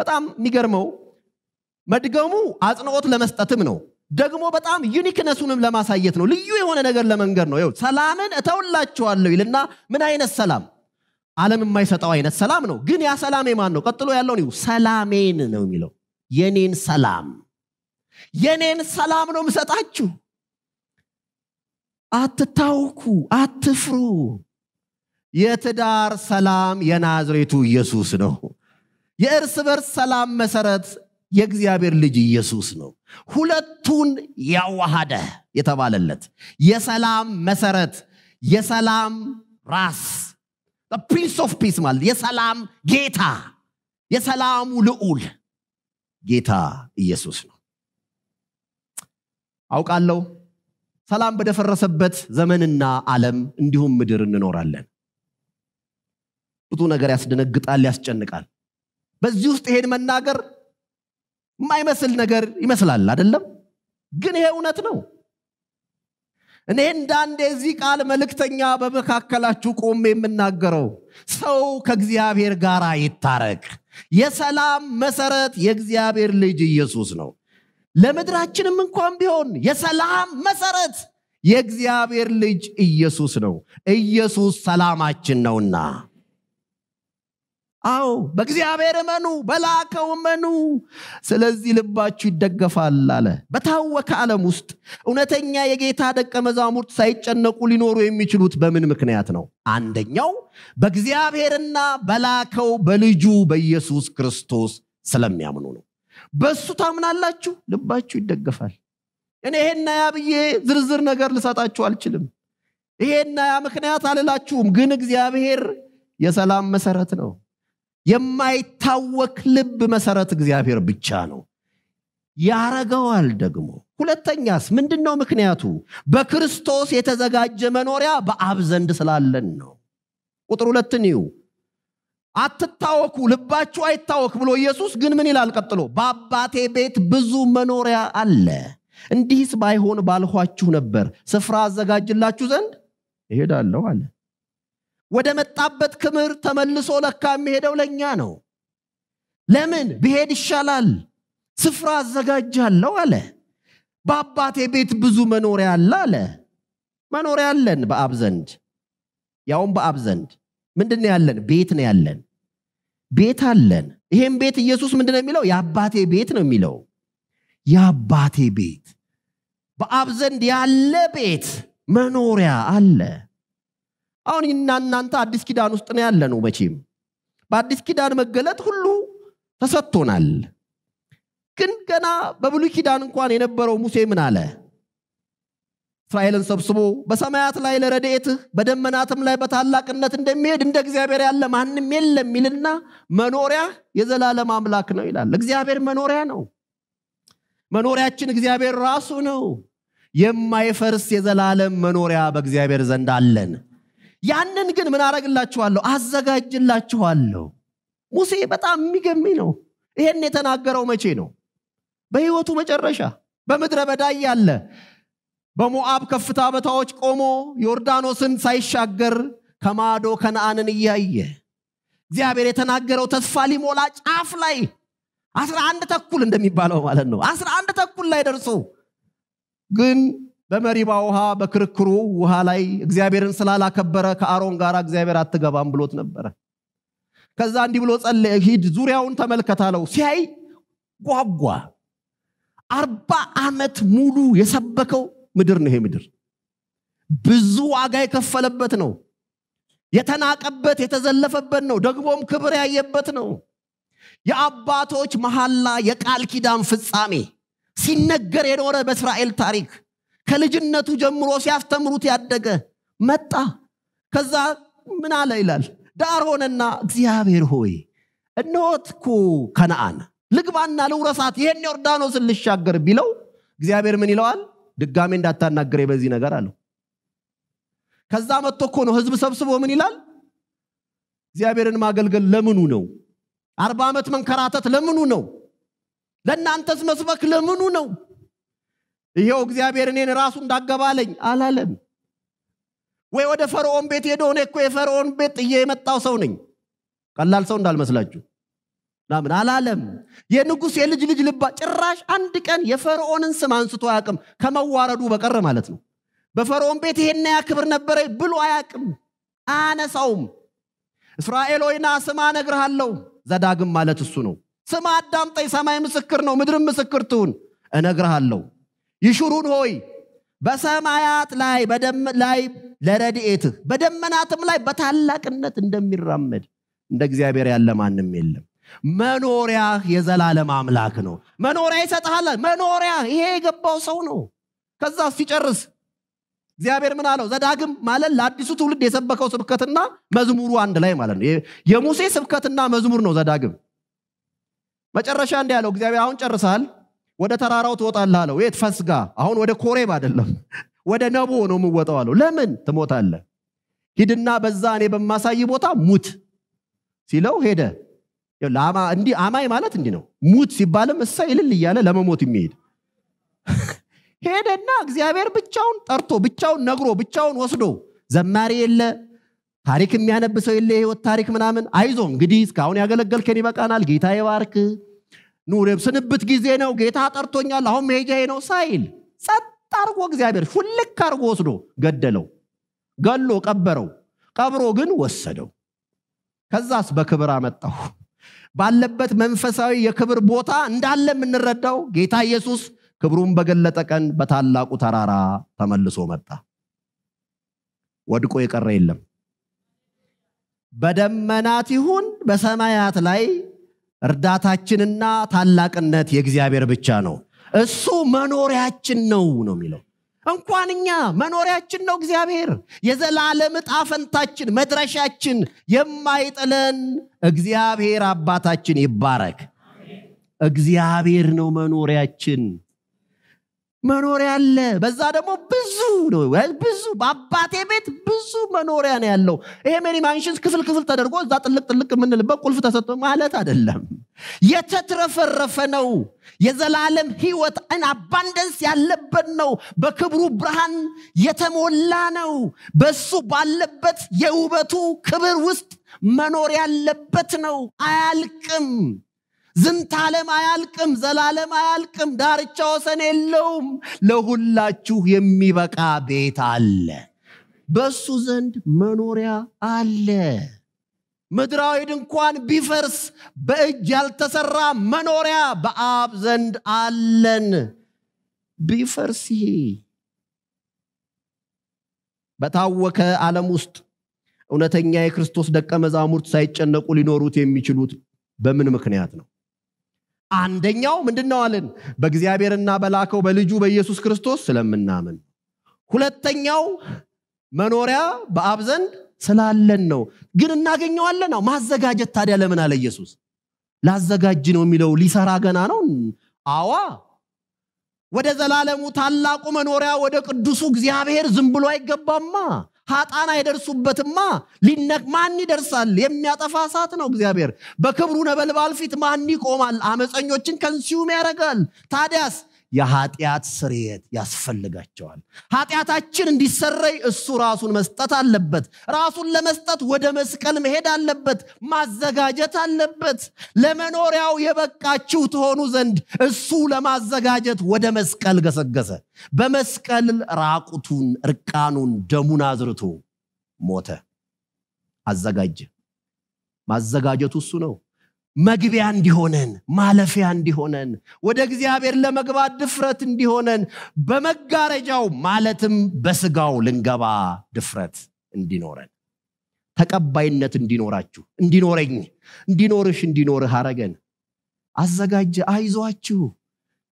በጣም የሚገርመው መድገሙ አጽንኦት ለመስጠትም ነው ደግሞ በጣም ዩኒክነሱንም ለማሳየት ነው ልዩ የሆነ ነገር ለመንገድ ነው ሰላምን እተውላቸዋለሁ ይልና ምን አይነት ሰላም ዓለም የማይሰጠው አይነት ሰላም ነው ግን ያ ሰላሜ ማን ነው ቀጥሎ ያለውን ይሁ ሰላሜን ነው የሚለው የኔን ሰላም የኔን ሰላም ነው ምሰጣችሁ አትታውኩ አትፍሩ የትዳር ሰላም የናዝሬቱ ኢየሱስ ነው የእርስ በርስ ሰላም መሰረት የእግዚአብሔር ልጅ ኢየሱስ ነው። ሁለቱን ያዋሃደ የተባለለት የሰላም መሰረት፣ የሰላም ራስ፣ ፕሪንስ ኦፍ ፒስ ማለት የሰላም ጌታ፣ የሰላሙ ልዑል ጌታ ኢየሱስ ነው። አውቃለሁ ሰላም በደፈረሰበት ዘመንና ዓለም እንዲሁም ምድር እንኖራለን። ብዙ ነገር ያስደነግጣል፣ ያስጨንቃል። በዚህ ውስጥ ይሄን መናገር የማይመስል ነገር ይመስላል አይደለም ግን ይሄ እውነት ነው እኔ እንዳንድ የዚህ ቃል መልእክተኛ በመካከላችሁ ቆም የምናገረው ሰው ከእግዚአብሔር ጋር ይታረቅ የሰላም መሰረት የእግዚአብሔር ልጅ ኢየሱስ ነው ለምድራችንም እንኳን ቢሆን የሰላም መሰረት የእግዚአብሔር ልጅ ኢየሱስ ነው ኢየሱስ ሰላማችን ነውና አዎ በእግዚአብሔር እመኑ በላከው እመኑ ስለዚህ ልባችሁ ይደገፋል አለ በታወከ ዓለም ውስጥ እውነተኛ የጌታ ደቀ መዛሙርት ሳይጨነቁ ሊኖሩ የሚችሉት በምን ምክንያት ነው አንደኛው በእግዚአብሔርና በላከው በልጁ በኢየሱስ ክርስቶስ ስለሚያምኑ ነው በሱ ታምናላችሁ ልባችሁ ይደገፋል እኔ ይሄና ያ ብዬ ዝርዝር ነገር ልሰጣችሁ አልችልም ይሄና ያ ምክንያት አልላችሁም ግን እግዚአብሔር የሰላም መሰረት ነው የማይታወክ ልብ መሰረት እግዚአብሔር ብቻ ነው ያረገዋል ደግሞ ሁለተኛስ ምንድን ነው ምክንያቱ በክርስቶስ የተዘጋጀ መኖሪያ በአብ ዘንድ ስላለን ነው ቁጥር ሁለትን ይው አትታወኩ ልባችሁ አይታወክ ብሎ ኢየሱስ ግን ምን ይላል ቀጥሎ በአባቴ ቤት ብዙ መኖሪያ አለ እንዲህስ ባይሆን ባልኋችሁ ነበር ስፍራ አዘጋጅላችሁ ዘንድ ይሄዳለሁ አለ ወደ መጣበት ክምር ተመልሶ ለካ የሚሄደው ለእኛ ነው። ለምን ብሄድ ይሻላል፣ ስፍራ አዘጋጃለሁ አለ። በአባቴ ቤት ብዙ መኖሪያ አለ አለ። መኖሪያ አለን በአብ ዘንድ፣ ያውም በአብ ዘንድ ምንድን ነው ያለን? ቤት ነው ያለን፣ ቤት አለን። ይሄም ቤት ኢየሱስ ምንድን ነው የሚለው? የአባቴ ቤት ነው የሚለው። የአባቴ ቤት በአብ ዘንድ ያለ ቤት መኖሪያ አለ። አሁን እና እናንተ አዲስ ኪዳን ውስጥ ነው ያለ ነው መቼም በአዲስ ኪዳን መገለጥ ሁሉ ተሰጥቶናል ግን ገና በብሉይ ኪዳን እንኳን የነበረው ሙሴ ምን አለ እስራኤልን ሰብስቦ በሰማያት ላይ ለረድኤትህ በደመናትም ላይ በታላቅነት እንደሚሄድ እንደ እግዚአብሔር ያለ ማንም የለም የሚልና መኖሪያ የዘላለም አምላክ ነው ይላል እግዚአብሔር መኖሪያ ነው መኖሪያችን እግዚአብሔር ራሱ ነው የማይፈርስ የዘላለም መኖሪያ በእግዚአብሔር ዘንድ አለን ያንን ግን ምን አረግላችኋለሁ አዘጋጅላችኋለሁ ሙሴ በጣም የሚገሚ ነው ይሄን የተናገረው መቼ ነው በህይወቱ መጨረሻ በምድረ በዳ ያለ በሞአብ ከፍታ በታዎች ቆሞ ዮርዳኖስን ሳይሻገር ከማዶ ከነአንን እያየ እግዚአብሔር የተናገረው ተስፋ ሊሞላ ጫፍ ላይ አስራ አንድ ተኩል እንደሚባለው ማለት ነው አስራ አንድ ተኩል ላይ ደርሶ ግን በመሪባ ውሃ በክርክሩ ውሃ ላይ እግዚአብሔርን ስላላከበረ ከአሮን ጋር እግዚአብሔር አትገባም ብሎት ነበረ ከዛ እንዲህ ብሎ ጸለየ ሂድ ዙሪያውን ተመልከት አለው ሲያይ ጓጓ አርባ ዓመት ሙሉ የሰበከው ምድር ነው ይሄ ምድር ብዙ ዋጋ የከፈለበት ነው የተናቀበት የተዘለፈበት ነው ደግሞም ክብር ያየበት ነው የአባቶች መሐላ የቃል ኪዳን ፍጻሜ ሲነገር የኖረ በእስራኤል ታሪክ ከልጅነቱ ጀምሮ ሲያስተምሩት ያደገ መጣ። ከዛ ምን አለ ይላል፣ ዳር ሆነና እግዚአብሔር ሆይ እነሆት እኮ ከነአን ልግባና ልውረሳት ይሄን ዮርዳኖስን ልሻገር ቢለው እግዚአብሔር ምን ይለዋል? ድጋሜ እንዳታናገር በዚህ ነገር አለው። ከዛ መጥቶ እኮ ነው ህዝብ ሰብስቦ ምን ይላል? እግዚአብሔርን ማገልገል ለምኑ ነው? አርባ ዓመት መንከራተት ለምኑ ነው? ለእናንተስ መስበክ ለምኑ ነው? ይኸው እግዚአብሔር እኔን ራሱ እንዳገባለኝ አላለም ወይ ወደ ፈርዖን ቤት ሄዶ እኔ እኮ የፈርዖን ቤት ጥዬ የመጣው ሰው ነኝ ቀላል ሰው እንዳልመስላችሁ ምናምን አላለም የንጉሥ የልጅ ልጅ ልባ ጭራሽ አንድ ቀን የፈርዖንን ስም አንስቶ አያቅም ከመዋረዱ በቀር ማለት ነው በፈርዖን ቤት ይሄን ያክብር ነበረ ብሎ አያቅም አነሳውም እስራኤል ወይና ስማ ነግርሃለው ዘዳግም ማለት እሱ ነው ስማ አዳምጠኝ ሰማይ ምስክር ነው ምድርም ምስክር ትሁን እነግርሃለው ይሹሩን ሆይ በሰማያት ላይ ላይ ለረድኤትህ በደመናትም ላይ በታላቅነት እንደሚራመድ እንደ እግዚአብሔር ያለ ማንም የለም። መኖሪያህ የዘላለም አምላክ ነው። መኖሪያ ይሰጥሃል። መኖሪያ ይሄ የገባው ሰው ነው። ከዛ ሲጨርስ እግዚአብሔር ምን አለው? ዘዳግም ማለት ለአዲሱ ትውልድ የሰበከው ስብከትና መዝሙሩ አንድ ላይ ማለት ነው። የሙሴ ስብከትና መዝሙር ነው ዘዳግም። መጨረሻ እንዲ ያለው እግዚአብሔር አሁን ጨርሰሃል ወደ ተራራው ትወጣለ አለው የት ፈስጋ አሁን ወደ ኮሬብ አይደለም ወደ ነቦ ነው የምወጣው አለው ለምን ትሞታለ ሂድና በዛ እኔ በማሳይ ቦታ ሙት ሲለው ሄደ እንዲ አማይ ማለት እንዲ ነው ሙት ሲባልም እሳ ይልል እያለ ለመሞት የሚሄድ ሄደና እግዚአብሔር ብቻውን ጠርቶ ብቻውን ነግሮ ብቻውን ወስዶ ዘማሪ የለ ታሪክ የሚያነብሰው የለ የህይወት ታሪክ ምናምን አይዞ እንግዲህ እስካሁን ያገለገልከን ይበቃናል ጌታ ይባርክ ኑርም ስንብት ጊዜ ነው ጌታ ጠርቶኛል አሁን መሄጃ ነው ሳይል ጸጥ አርጎ እግዚአብሔር ሹልክ አርጎ ወስዶ ገደለው ገሎ ቀበረው ቀብሮ ግን ወሰደው ከዛስ በክብር አመጣሁ ባለበት መንፈሳዊ የክብር ቦታ እንዳለ የምንረዳው ጌታ ኢየሱስ ክብሩን በገለጠ ቀን በታላቁ ተራራ ተመልሶ መጣ ወድቆ የቀረ የለም በደመናት ይሁን በሰማያት ላይ እርዳታችንና ታላቅነት የእግዚአብሔር ብቻ ነው እሱ መኖሪያችን ነው ነው የሚለው እንኳን እኛ መኖሪያችን ነው እግዚአብሔር የዘላለም ጣፈንታችን መድረሻችን የማይጥለን እግዚአብሔር አባታችን ይባረክ እግዚአብሔር ነው መኖሪያችን መኖሪያ አለ በዛ ደግሞ ብዙ ብዙ በአባቴ ቤት ብዙ መኖሪያ ነው ያለው ይሄ ሜኒ ማንሽንስ ክፍል ክፍል ተደርጎ እዛ ጥልቅ ጥልቅ የምንልበት ቁልፍ ተሰጥቶ ማለት አይደለም የተትረፈረፈ ነው የዘላለም ህይወት እን አባንደንስ ያለበት ነው በክብሩ ብርሃን የተሞላ ነው በሱ ባለበት የውበቱ ክብር ውስጥ መኖር ያለበት ነው አያልቅም ዝንታለም አያልቅም፣ ዘላለም አያልቅም፣ ዳርቻ ወሰን የለውም። ለሁላችሁ የሚበቃ ቤት አለ፣ በሱ ዘንድ መኖሪያ አለ። ምድራዊ ድንኳን ቢፈርስ በእጅ ያልተሰራ መኖሪያ በአብ ዘንድ አለን። ቢፈርስ ይሄ በታወከ ዓለም ውስጥ እውነተኛ የክርስቶስ ደቀ መዛሙርት ሳይጨነቁ ሊኖሩት የሚችሉት በምን ምክንያት ነው? አንደኛው ምንድን ነው በእግዚአብሔርና በላከው በልጁ በኢየሱስ ክርስቶስ ስለምናምን። ሁለተኛው መኖሪያ በአብ ዘንድ ስላለን ነው። ግን እናገኘዋለን ነው። ማዘጋጀት ታዲያ ለምን አለ ኢየሱስ? ላዘጋጅ ነው የሚለው ሊሰራ ገና ነው። አዋ ወደ ዘላለሙ ታላቁ መኖሪያ ወደ ቅዱሱ እግዚአብሔር ዝም ብሎ አይገባማ። ሀጣን አይደርሱበትማ። ሊነቅ ማን ይደርሳል? የሚያጠፋ እሳት ነው እግዚአብሔር። በክብሩ ነበልባል ፊት ማን ይቆማል? አመፀኞችን ከንሲሁም ያደርጋል። ታዲያስ የኃጢአት ስርየት ያስፈልጋቸዋል። ኃጢአታችን እንዲሰረይ እሱ ራሱን መስጠት አለበት። ራሱን ለመስጠት ወደ መስቀል መሄድ አለበት። ማዘጋጀት አለበት። ለመኖሪያው የበቃችሁ ትሆኑ ዘንድ እሱ ለማዘጋጀት ወደ መስቀል ገሰገሰ። በመስቀል ራቁቱን እርቃኑን ደሙን አዝርቶ ሞተ፣ አዘጋጀ። ማዘጋጀቱ እሱ ነው። መግቢያ እንዲሆነን ማለፊያ እንዲሆነን ወደ እግዚአብሔር ለመግባት ድፍረት እንዲሆነን በመጋረጃው ማለትም በስጋው ልንገባ ድፍረት እንዲኖረን ተቀባይነት እንዲኖራችሁ እንዲኖረኝ እንዲኖርሽ እንዲኖርህ አረገን አዘጋጀ አይዟችሁ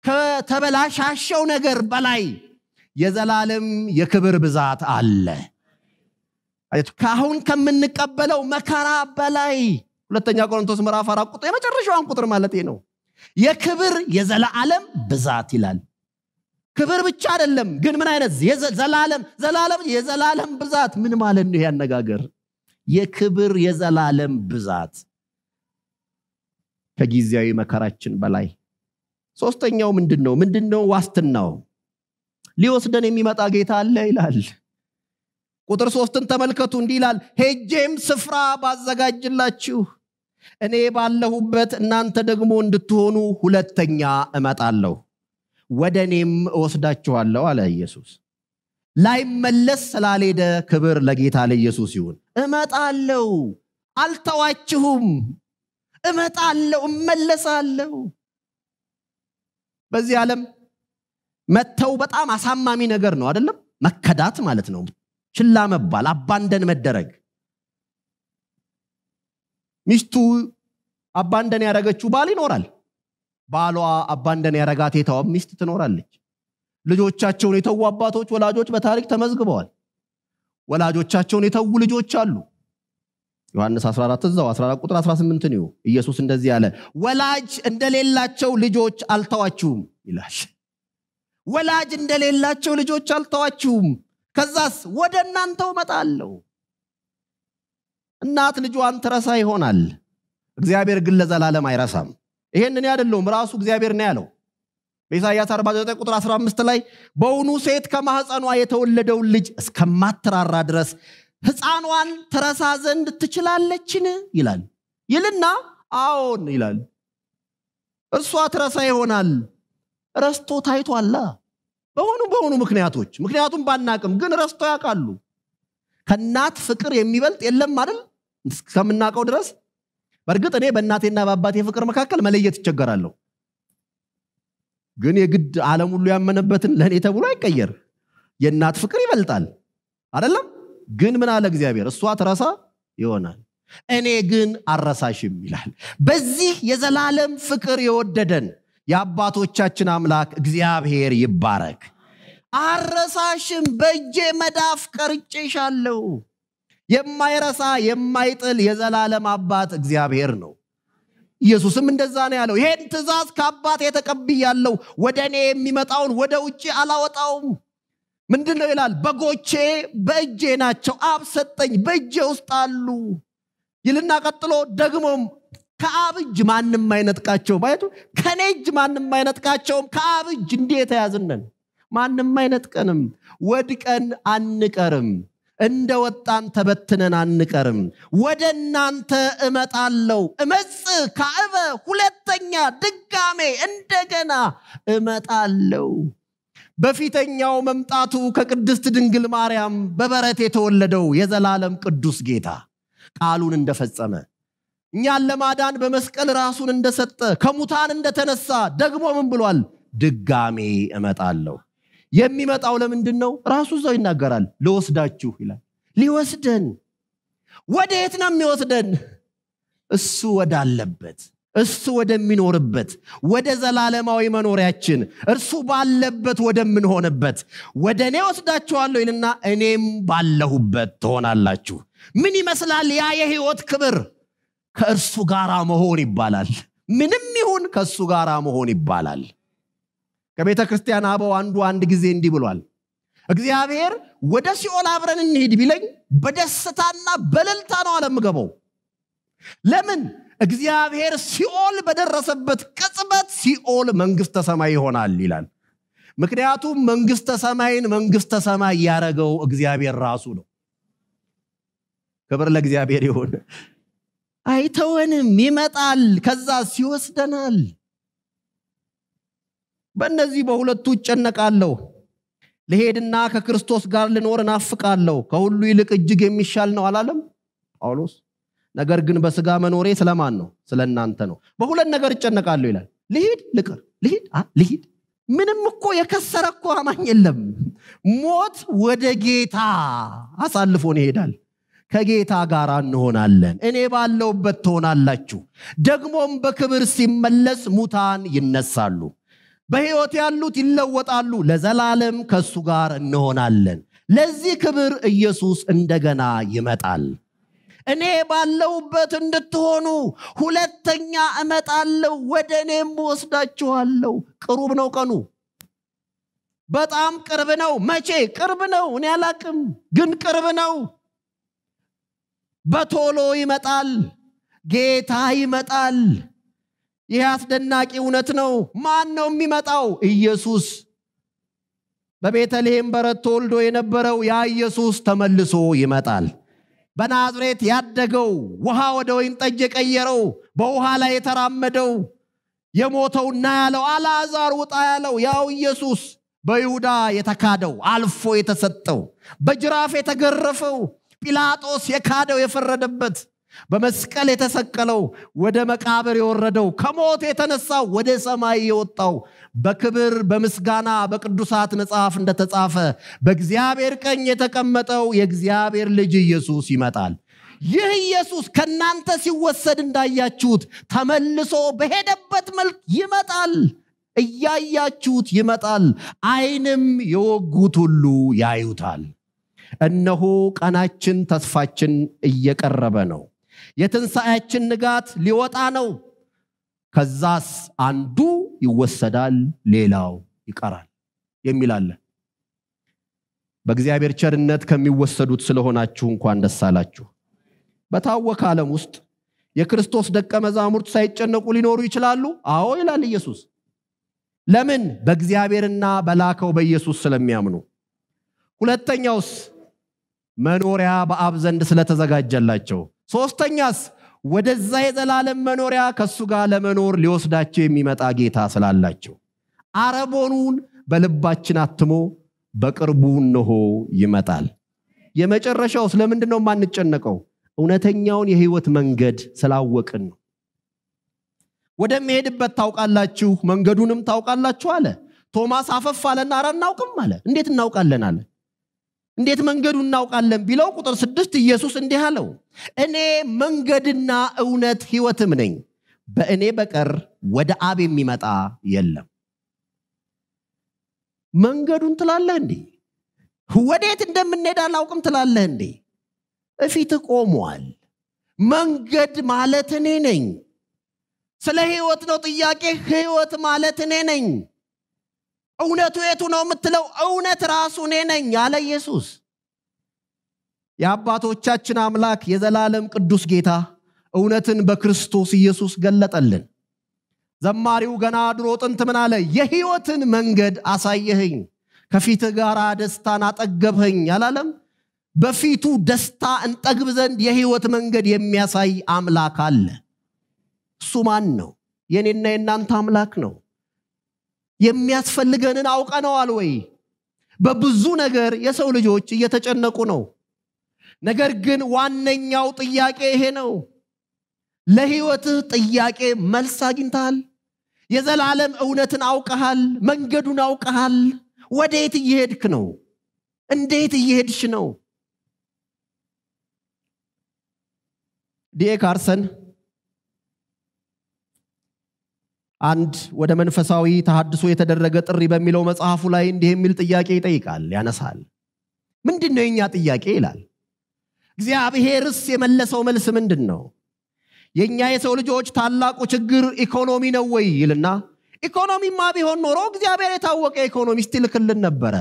ከተበላሻሸው ነገር በላይ የዘላለም የክብር ብዛት አለ ከአሁን ከምንቀበለው መከራ በላይ ሁለተኛ ቆሮንቶስ ምዕራፍ አራት ቁጥር የመጨረሻዋን ቁጥር ማለት ነው የክብር የዘላለም ብዛት ይላል ክብር ብቻ አይደለም ግን ምን አይነት ዘላለም ዘላለም የዘላለም ብዛት ምን ማለት ነው ያነጋገር የክብር የዘላለም ብዛት ከጊዜያዊ መከራችን በላይ ሶስተኛው ምንድን ነው ምንድን ነው ዋስትናው ሊወስደን የሚመጣ ጌታ አለ ይላል ቁጥር ሶስትን ተመልከቱ እንዲህ ይላል ሄጄም ስፍራ ባዘጋጅላችሁ እኔ ባለሁበት እናንተ ደግሞ እንድትሆኑ ሁለተኛ እመጣለሁ፣ ወደ እኔም እወስዳችኋለሁ አለ ኢየሱስ። ላይመለስ ስላልሄደ ክብር ለጌታ ለኢየሱስ ይሁን። እመጣለሁ፣ አልተዋችሁም፣ እመጣለሁ፣ እመለሳለሁ። በዚህ ዓለም መተው በጣም አሳማሚ ነገር ነው አይደለም? መከዳት ማለት ነው፣ ችላ መባል፣ አባንደን መደረግ ሚስቱ አባንደን ያደረገችው ባል ይኖራል ባሏ አባንደን ያረጋት የተዋ ሚስት ትኖራለች ልጆቻቸውን የተዉ አባቶች ወላጆች በታሪክ ተመዝግበዋል ወላጆቻቸውን የተዉ ልጆች አሉ ዮሐንስ 14 እዛው 14 ቁጥር 18 ነው ኢየሱስ እንደዚህ ያለ ወላጅ እንደሌላቸው ልጆች አልተዋችሁም ይላል ወላጅ እንደሌላቸው ልጆች አልተዋችሁም ከዛስ ወደ እናንተው መጣለሁ እናት ልጇን ትረሳ ይሆናል። እግዚአብሔር ግን ለዘላለም አይረሳም። ይሄን እኔ ራሱ እግዚአብሔር ነው ያለው። በኢሳይያስ 49 ቁጥር 15 ላይ በውኑ ሴት ከማህፀኗ የተወለደውን ልጅ እስከማትራራ ድረስ ህፃኗን ትረሳ ዘንድ ትችላለችን? ይላል ይልና አዎን ይላል። እርሷ ትረሳ ይሆናል። ረስቶ ታይቷላ በሆኑ በሆኑ ምክንያቶች፣ ምክንያቱም ባናቅም ግን ረስቶ ያውቃሉ። ከእናት ፍቅር የሚበልጥ የለም አይደል? እስከምናውቀው ድረስ በእርግጥ እኔ በእናቴና በአባቴ ፍቅር መካከል መለየት ይቸገራለሁ ግን የግድ ዓለም ሁሉ ያመነበትን ለእኔ ተብሎ አይቀየር የእናት ፍቅር ይበልጣል አደለም ግን ምን አለ እግዚአብሔር እሷ ትረሳ ይሆናል እኔ ግን አረሳሽም ይላል በዚህ የዘላለም ፍቅር የወደደን የአባቶቻችን አምላክ እግዚአብሔር ይባረክ አረሳሽም በእጄ መዳፍ ቀርጬሻለሁ የማይረሳ የማይጥል የዘላለም አባት እግዚአብሔር ነው። ኢየሱስም እንደዛ ነው ያለው። ይሄን ትእዛዝ ከአባት የተቀብያለሁ፣ ወደ እኔ የሚመጣውን ወደ ውጭ አላወጣውም። ምንድን ነው ይላል? በጎቼ በእጄ ናቸው፣ አብ ሰጠኝ፣ በእጄ ውስጥ አሉ ይልና ቀጥሎ ደግሞም ከአብ እጅ ማንም አይነጥቃቸው ማለቱ ከኔ እጅ ማንም አይነጥቃቸውም። ከአብ እጅ እንዲህ የተያዝነን ማንም አይነጥቀንም፣ ወድቀን አንቀርም። እንደ ወጣን ተበትነን አንቀርም ወደ እናንተ እመጣለው እመጽ ካእበ ሁለተኛ ድጋሜ እንደገና እመጣለው በፊተኛው መምጣቱ ከቅድስት ድንግል ማርያም በበረት የተወለደው የዘላለም ቅዱስ ጌታ ቃሉን እንደፈጸመ እኛን ለማዳን በመስቀል ራሱን እንደሰጠ ከሙታን እንደተነሳ ደግሞ ምን ብሏል ድጋሜ እመጣለሁ የሚመጣው ለምንድን ነው ራሱ እዛው ይናገራል ልወስዳችሁ ይላል ሊወስደን ወደ የት ነው የሚወስደን እሱ ወዳለበት እሱ ወደሚኖርበት ወደ ዘላለማዊ መኖሪያችን እርሱ ባለበት ወደምንሆንበት ወደ እኔ ወስዳችኋለሁ ይልና እኔም ባለሁበት ትሆናላችሁ ምን ይመስላል ያ የህይወት ክብር ከእርሱ ጋር መሆን ይባላል ምንም ይሁን ከእሱ ጋር መሆን ይባላል ከቤተ ክርስቲያን አበው አንዱ አንድ ጊዜ እንዲህ ብሏል እግዚአብሔር ወደ ሲኦል አብረን እንሄድ ቢለኝ በደስታና በልልታ ነው አለምገበው ለምን እግዚአብሔር ሲኦል በደረሰበት ቅጽበት ሲኦል መንግስተ ሰማይ ይሆናል ይላል ምክንያቱም መንግስተ ሰማይን መንግስተ ሰማይ ያረገው እግዚአብሔር ራሱ ነው ክብር ለእግዚአብሔር ይሆን አይተወንም ይመጣል ከዛ ሲወስደናል በእነዚህ በሁለቱ እጨነቃለሁ ልሄድና ከክርስቶስ ጋር ልኖር እናፍቃለሁ ከሁሉ ይልቅ እጅግ የሚሻል ነው አላለም ጳውሎስ ነገር ግን በስጋ መኖሬ ስለማን ነው ስለ እናንተ ነው በሁለት ነገር እጨነቃለሁ ይላል ልሂድ ልቅር ልሂድ ልሂድ ምንም እኮ የከሰረ እኮ አማኝ የለም ሞት ወደ ጌታ አሳልፎን ይሄዳል ከጌታ ጋር እንሆናለን እኔ ባለውበት ትሆናላችሁ ደግሞም በክብር ሲመለስ ሙታን ይነሳሉ በሕይወት ያሉት ይለወጣሉ፣ ለዘላለም ከእሱ ጋር እንሆናለን። ለዚህ ክብር ኢየሱስ እንደገና ይመጣል። እኔ ባለውበት እንድትሆኑ ሁለተኛ እመጣለሁ፣ ወደ እኔም ወስዳችኋለሁ። ቅሩብ ነው ቀኑ፣ በጣም ቅርብ ነው። መቼ? ቅርብ ነው። እኔ አላቅም፣ ግን ቅርብ ነው። በቶሎ ይመጣል። ጌታ ይመጣል። ይህ አስደናቂ እውነት ነው። ማን ነው የሚመጣው? ኢየሱስ። በቤተልሔም በረት ተወልዶ የነበረው ያ ኢየሱስ ተመልሶ ይመጣል። በናዝሬት ያደገው ውሃ ወደ ወይን ጠጅ የቀየረው በውሃ ላይ የተራመደው የሞተውና ያለው አልዓዛር ውጣ ያለው ያው ኢየሱስ በይሁዳ የተካደው አልፎ የተሰጠው በጅራፍ የተገረፈው ጲላጦስ የካደው የፈረደበት በመስቀል የተሰቀለው ወደ መቃብር የወረደው ከሞት የተነሳው ወደ ሰማይ የወጣው በክብር በምስጋና በቅዱሳት መጽሐፍ እንደተጻፈ በእግዚአብሔር ቀኝ የተቀመጠው የእግዚአብሔር ልጅ ኢየሱስ ይመጣል ይህ ኢየሱስ ከእናንተ ሲወሰድ እንዳያችሁት ተመልሶ በሄደበት መልክ ይመጣል እያያችሁት ይመጣል አይንም የወጉት ሁሉ ያዩታል እነሆ ቀናችን ተስፋችን እየቀረበ ነው የትንሣኤያችን ንጋት ሊወጣ ነው። ከዛስ አንዱ ይወሰዳል፣ ሌላው ይቀራል የሚል አለ። በእግዚአብሔር ቸርነት ከሚወሰዱት ስለሆናችሁ እንኳን ደስ አላችሁ። በታወከ ዓለም ውስጥ የክርስቶስ ደቀ መዛሙርት ሳይጨነቁ ሊኖሩ ይችላሉ? አዎ ይላል ኢየሱስ። ለምን? በእግዚአብሔርና በላከው በኢየሱስ ስለሚያምኑ። ሁለተኛውስ መኖሪያ በአብ ዘንድ ስለተዘጋጀላቸው ሶስተኛስ ወደዛ የዘላለም መኖሪያ ከእሱ ጋር ለመኖር ሊወስዳቸው የሚመጣ ጌታ ስላላቸው አረቦኑን በልባችን አትሞ በቅርቡ እነሆ ይመጣል። የመጨረሻው ስለምንድን ነው የማንጨነቀው? እውነተኛውን የህይወት መንገድ ስላወቅን ነው። ወደሚሄድበት ታውቃላችሁ፣ መንገዱንም ታውቃላችሁ አለ። ቶማስ አፈፍ አለና አረ እናውቅም አለ። እንዴት እናውቃለን አለ። እንዴት መንገዱ እናውቃለን ቢለው ቁጥር ስድስት ኢየሱስ እንዲህ አለው እኔ መንገድና እውነት ህይወትም ነኝ በእኔ በቀር ወደ አብ የሚመጣ የለም መንገዱን ትላለህ እንዴ ወዴት እንደምንሄድ አላውቅም ትላለህ እንዴ እፊት ቆሟል መንገድ ማለት እኔ ነኝ ስለ ህይወት ነው ጥያቄ ህይወት ማለት እኔ ነኝ እውነቱ የቱ ነው የምትለው እውነት ራሱ እኔ ነኝ አለ ኢየሱስ የአባቶቻችን አምላክ የዘላለም ቅዱስ ጌታ እውነትን በክርስቶስ ኢየሱስ ገለጠልን ዘማሪው ገና ድሮ ጥንት ምን አለ የህይወትን መንገድ አሳየህኝ ከፊትህ ጋር ደስታን አጠገብህኝ አላለም በፊቱ ደስታ እንጠግብ ዘንድ የህይወት መንገድ የሚያሳይ አምላክ አለ እሱ ማን ነው የእኔና የእናንተ አምላክ ነው የሚያስፈልገንን አውቀነዋል ወይ? በብዙ ነገር የሰው ልጆች እየተጨነቁ ነው። ነገር ግን ዋነኛው ጥያቄ ይሄ ነው። ለህይወትህ ጥያቄ መልስ አግኝተሃል? የዘላለም እውነትን አውቀሃል? መንገዱን አውቀሃል? ወዴት እየሄድክ ነው? እንዴት እየሄድሽ ነው? ዲኤ ካርሰን አንድ ወደ መንፈሳዊ ተሃድሶ የተደረገ ጥሪ በሚለው መጽሐፉ ላይ እንዲህ የሚል ጥያቄ ይጠይቃል ያነሳል ምንድን ነው የእኛ ጥያቄ ይላል እግዚአብሔርስ የመለሰው መልስ ምንድን ነው የእኛ የሰው ልጆች ታላቁ ችግር ኢኮኖሚ ነው ወይ ይልና ኢኮኖሚማ ቢሆን ኖሮ እግዚአብሔር የታወቀ ኢኮኖሚስት ይልክልን ነበረ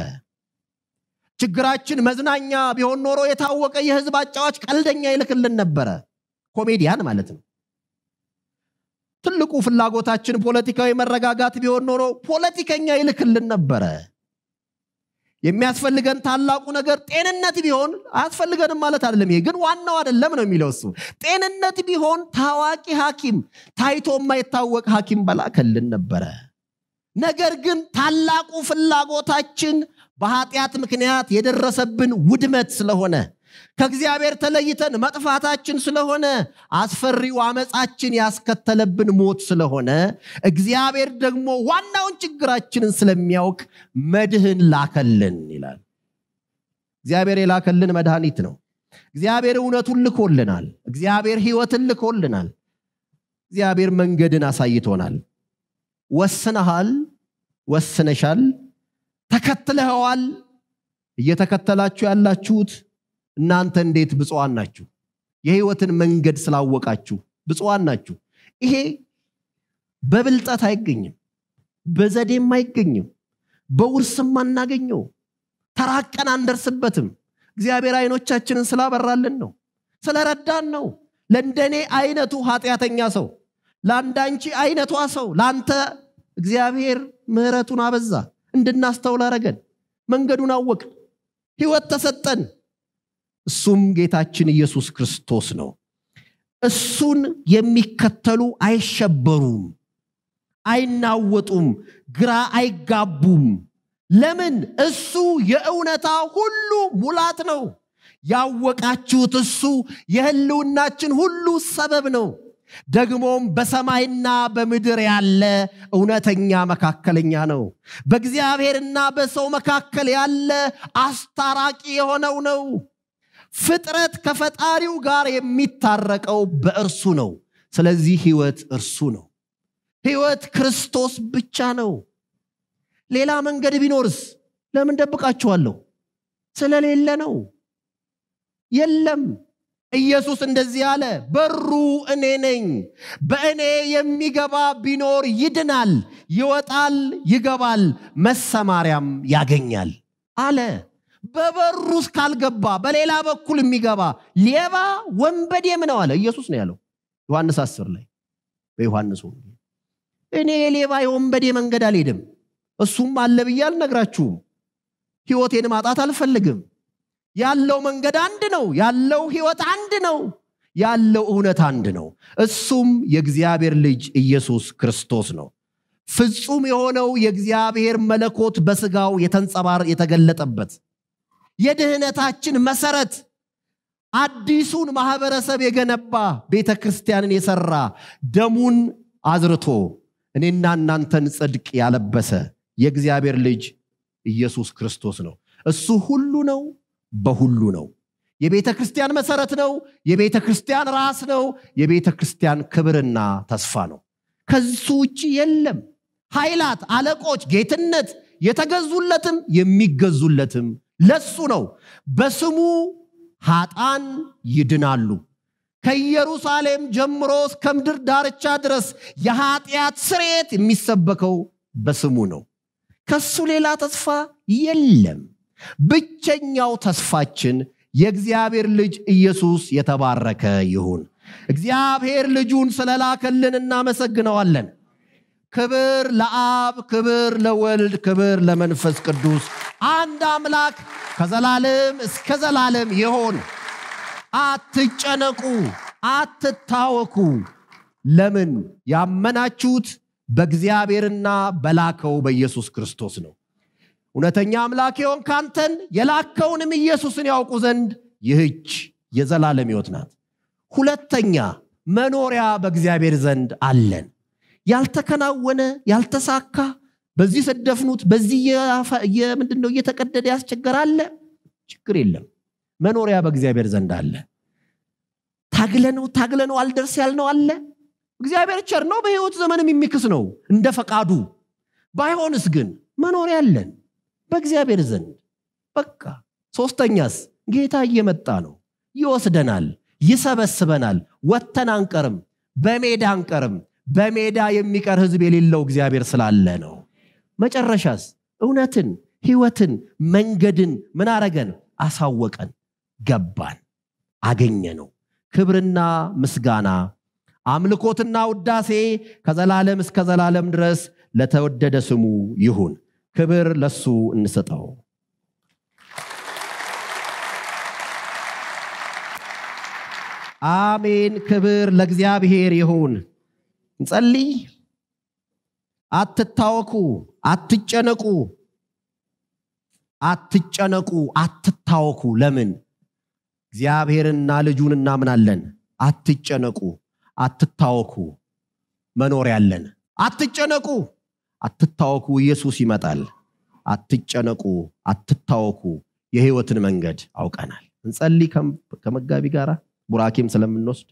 ችግራችን መዝናኛ ቢሆን ኖሮ የታወቀ የህዝብ አጫዋች ቀልደኛ ይልክልን ነበረ ኮሜዲያን ማለት ነው ትልቁ ፍላጎታችን ፖለቲካዊ መረጋጋት ቢሆን ኖሮ ፖለቲከኛ ይልክልን ነበረ። የሚያስፈልገን ታላቁ ነገር ጤንነት ቢሆን አያስፈልገንም ማለት አይደለም። ይሄ ግን ዋናው አይደለም ነው የሚለው እሱ። ጤንነት ቢሆን ታዋቂ ሐኪም፣ ታይቶ የማይታወቅ ሐኪም በላከልን ነበረ። ነገር ግን ታላቁ ፍላጎታችን በኃጢአት ምክንያት የደረሰብን ውድመት ስለሆነ ከእግዚአብሔር ተለይተን መጥፋታችን ስለሆነ አስፈሪው አመፃችን ያስከተለብን ሞት ስለሆነ እግዚአብሔር ደግሞ ዋናውን ችግራችንን ስለሚያውቅ መድህን ላከልን ይላል እግዚአብሔር የላከልን መድኃኒት ነው እግዚአብሔር እውነቱን ልኮልናል እግዚአብሔር ህይወትን ልኮልናል እግዚአብሔር መንገድን አሳይቶናል ወስነሃል ወስነሻል ተከትለኸዋል እየተከተላችሁ ያላችሁት እናንተ እንዴት ብፅዋን ናችሁ የህይወትን መንገድ ስላወቃችሁ ብፅዋን ናችሁ ይሄ በብልጠት አይገኝም በዘዴም አይገኝም በውርስም አናገኘው ተራቀን አንደርስበትም እግዚአብሔር አይኖቻችንን ስላበራልን ነው ስለረዳን ነው ለእንደኔ አይነቱ ኃጢአተኛ ሰው ለአንዳንቺ አይነቷ ሰው ለአንተ እግዚአብሔር ምህረቱን አበዛ እንድናስተውል አረገን መንገዱን አወቅ ህይወት ተሰጠን እሱም ጌታችን ኢየሱስ ክርስቶስ ነው እሱን የሚከተሉ አይሸበሩም አይናወጡም ግራ አይጋቡም ለምን እሱ የእውነታ ሁሉ ሙላት ነው ያወቃችሁት እሱ የህልውናችን ሁሉ ሰበብ ነው ደግሞም በሰማይና በምድር ያለ እውነተኛ መካከለኛ ነው በእግዚአብሔርና በሰው መካከል ያለ አስታራቂ የሆነው ነው ፍጥረት ከፈጣሪው ጋር የሚታረቀው በእርሱ ነው። ስለዚህ ህይወት እርሱ ነው። ህይወት ክርስቶስ ብቻ ነው። ሌላ መንገድ ቢኖርስ ለምን ደብቃችኋለሁ? ስለሌለ ነው። የለም። ኢየሱስ እንደዚህ አለ፣ በሩ እኔ ነኝ። በእኔ የሚገባ ቢኖር ይድናል፣ ይወጣል፣ ይገባል፣ መሰማሪያም ያገኛል አለ። በበሩ ካልገባ በሌላ በኩል የሚገባ ሌባ ወንበዴም ነው አለ ኢየሱስ ነው ያለው ዮሐንስ አስር ላይ በዮሐንስ ወንጌል እኔ የሌባ የወንበዴ መንገድ አልሄድም እሱም አለ ብዬ አልነግራችሁም ህይወቴን ማጣት አልፈልግም ያለው መንገድ አንድ ነው ያለው ህይወት አንድ ነው ያለው እውነት አንድ ነው እሱም የእግዚአብሔር ልጅ ኢየሱስ ክርስቶስ ነው ፍጹም የሆነው የእግዚአብሔር መለኮት በስጋው የተንጸባር የተገለጠበት የድህነታችን መሰረት አዲሱን ማህበረሰብ የገነባ ቤተ ክርስቲያንን የሰራ ደሙን አዝርቶ እኔና እናንተን ጽድቅ ያለበሰ የእግዚአብሔር ልጅ ኢየሱስ ክርስቶስ ነው። እሱ ሁሉ ነው፣ በሁሉ ነው። የቤተ ክርስቲያን መሰረት ነው። የቤተ ክርስቲያን ራስ ነው። የቤተ ክርስቲያን ክብርና ተስፋ ነው። ከሱ ውጭ የለም። ኃይላት፣ አለቆች፣ ጌትነት የተገዙለትም የሚገዙለትም ለሱ ነው። በስሙ ሃጣን ይድናሉ። ከኢየሩሳሌም ጀምሮ እስከ ምድር ዳርቻ ድረስ የኃጢአት ስሬት የሚሰበከው በስሙ ነው። ከሱ ሌላ ተስፋ የለም። ብቸኛው ተስፋችን የእግዚአብሔር ልጅ ኢየሱስ የተባረከ ይሁን። እግዚአብሔር ልጁን ስለላከልን እናመሰግነዋለን። ክብር ለአብ፣ ክብር ለወልድ፣ ክብር ለመንፈስ ቅዱስ አንድ አምላክ ከዘላለም እስከ ዘላለም ይሆን። አትጨነቁ፣ አትታወኩ። ለምን ያመናችሁት በእግዚአብሔርና በላከው በኢየሱስ ክርስቶስ ነው። እውነተኛ አምላክ የሆን ካንተን የላከውንም ኢየሱስን ያውቁ ዘንድ ይህች የዘላለም ይወት ናት። ሁለተኛ መኖሪያ በእግዚአብሔር ዘንድ አለን። ያልተከናወነ ያልተሳካ በዚህ ሰደፍኑት በዚህ ምንድነው እየተቀደደ ያስቸገር አለ ችግር የለም መኖሪያ በእግዚአብሔር ዘንድ አለ ታግለ ነው ታግለ ነው አልደርስ ያልነው አለ እግዚአብሔር ቸር ነው በህይወት ዘመንም የሚክስ ነው እንደ ፈቃዱ ባይሆንስ ግን መኖሪያ አለን በእግዚአብሔር ዘንድ በቃ ሶስተኛስ ጌታ እየመጣ ነው ይወስደናል ይሰበስበናል ወተን አንቀርም በሜዳ አንቀርም በሜዳ የሚቀር ህዝብ የሌለው እግዚአብሔር ስላለ ነው መጨረሻስ እውነትን ህይወትን መንገድን ምን አረገን አሳወቀን ገባን አገኘ ነው ክብርና ምስጋና አምልኮትና ውዳሴ ከዘላለም እስከ ዘላለም ድረስ ለተወደደ ስሙ ይሁን ክብር ለሱ እንሰጠው አሜን ክብር ለእግዚአብሔር ይሁን እንጸልይ። አትታወኩ፣ አትጨነቁ፣ አትጨነቁ፣ አትታወኩ። ለምን? እግዚአብሔርና ልጁን እናምናለን። አትጨነቁ፣ አትታወኩ። መኖር ያለን አትጨነቁ፣ አትታወኩ። ኢየሱስ ይመጣል። አትጨነቁ፣ አትታወኩ። የህይወትን መንገድ አውቀናል። እንጸልይ ከመጋቢ ጋር ቡራኬም ስለምንወስድ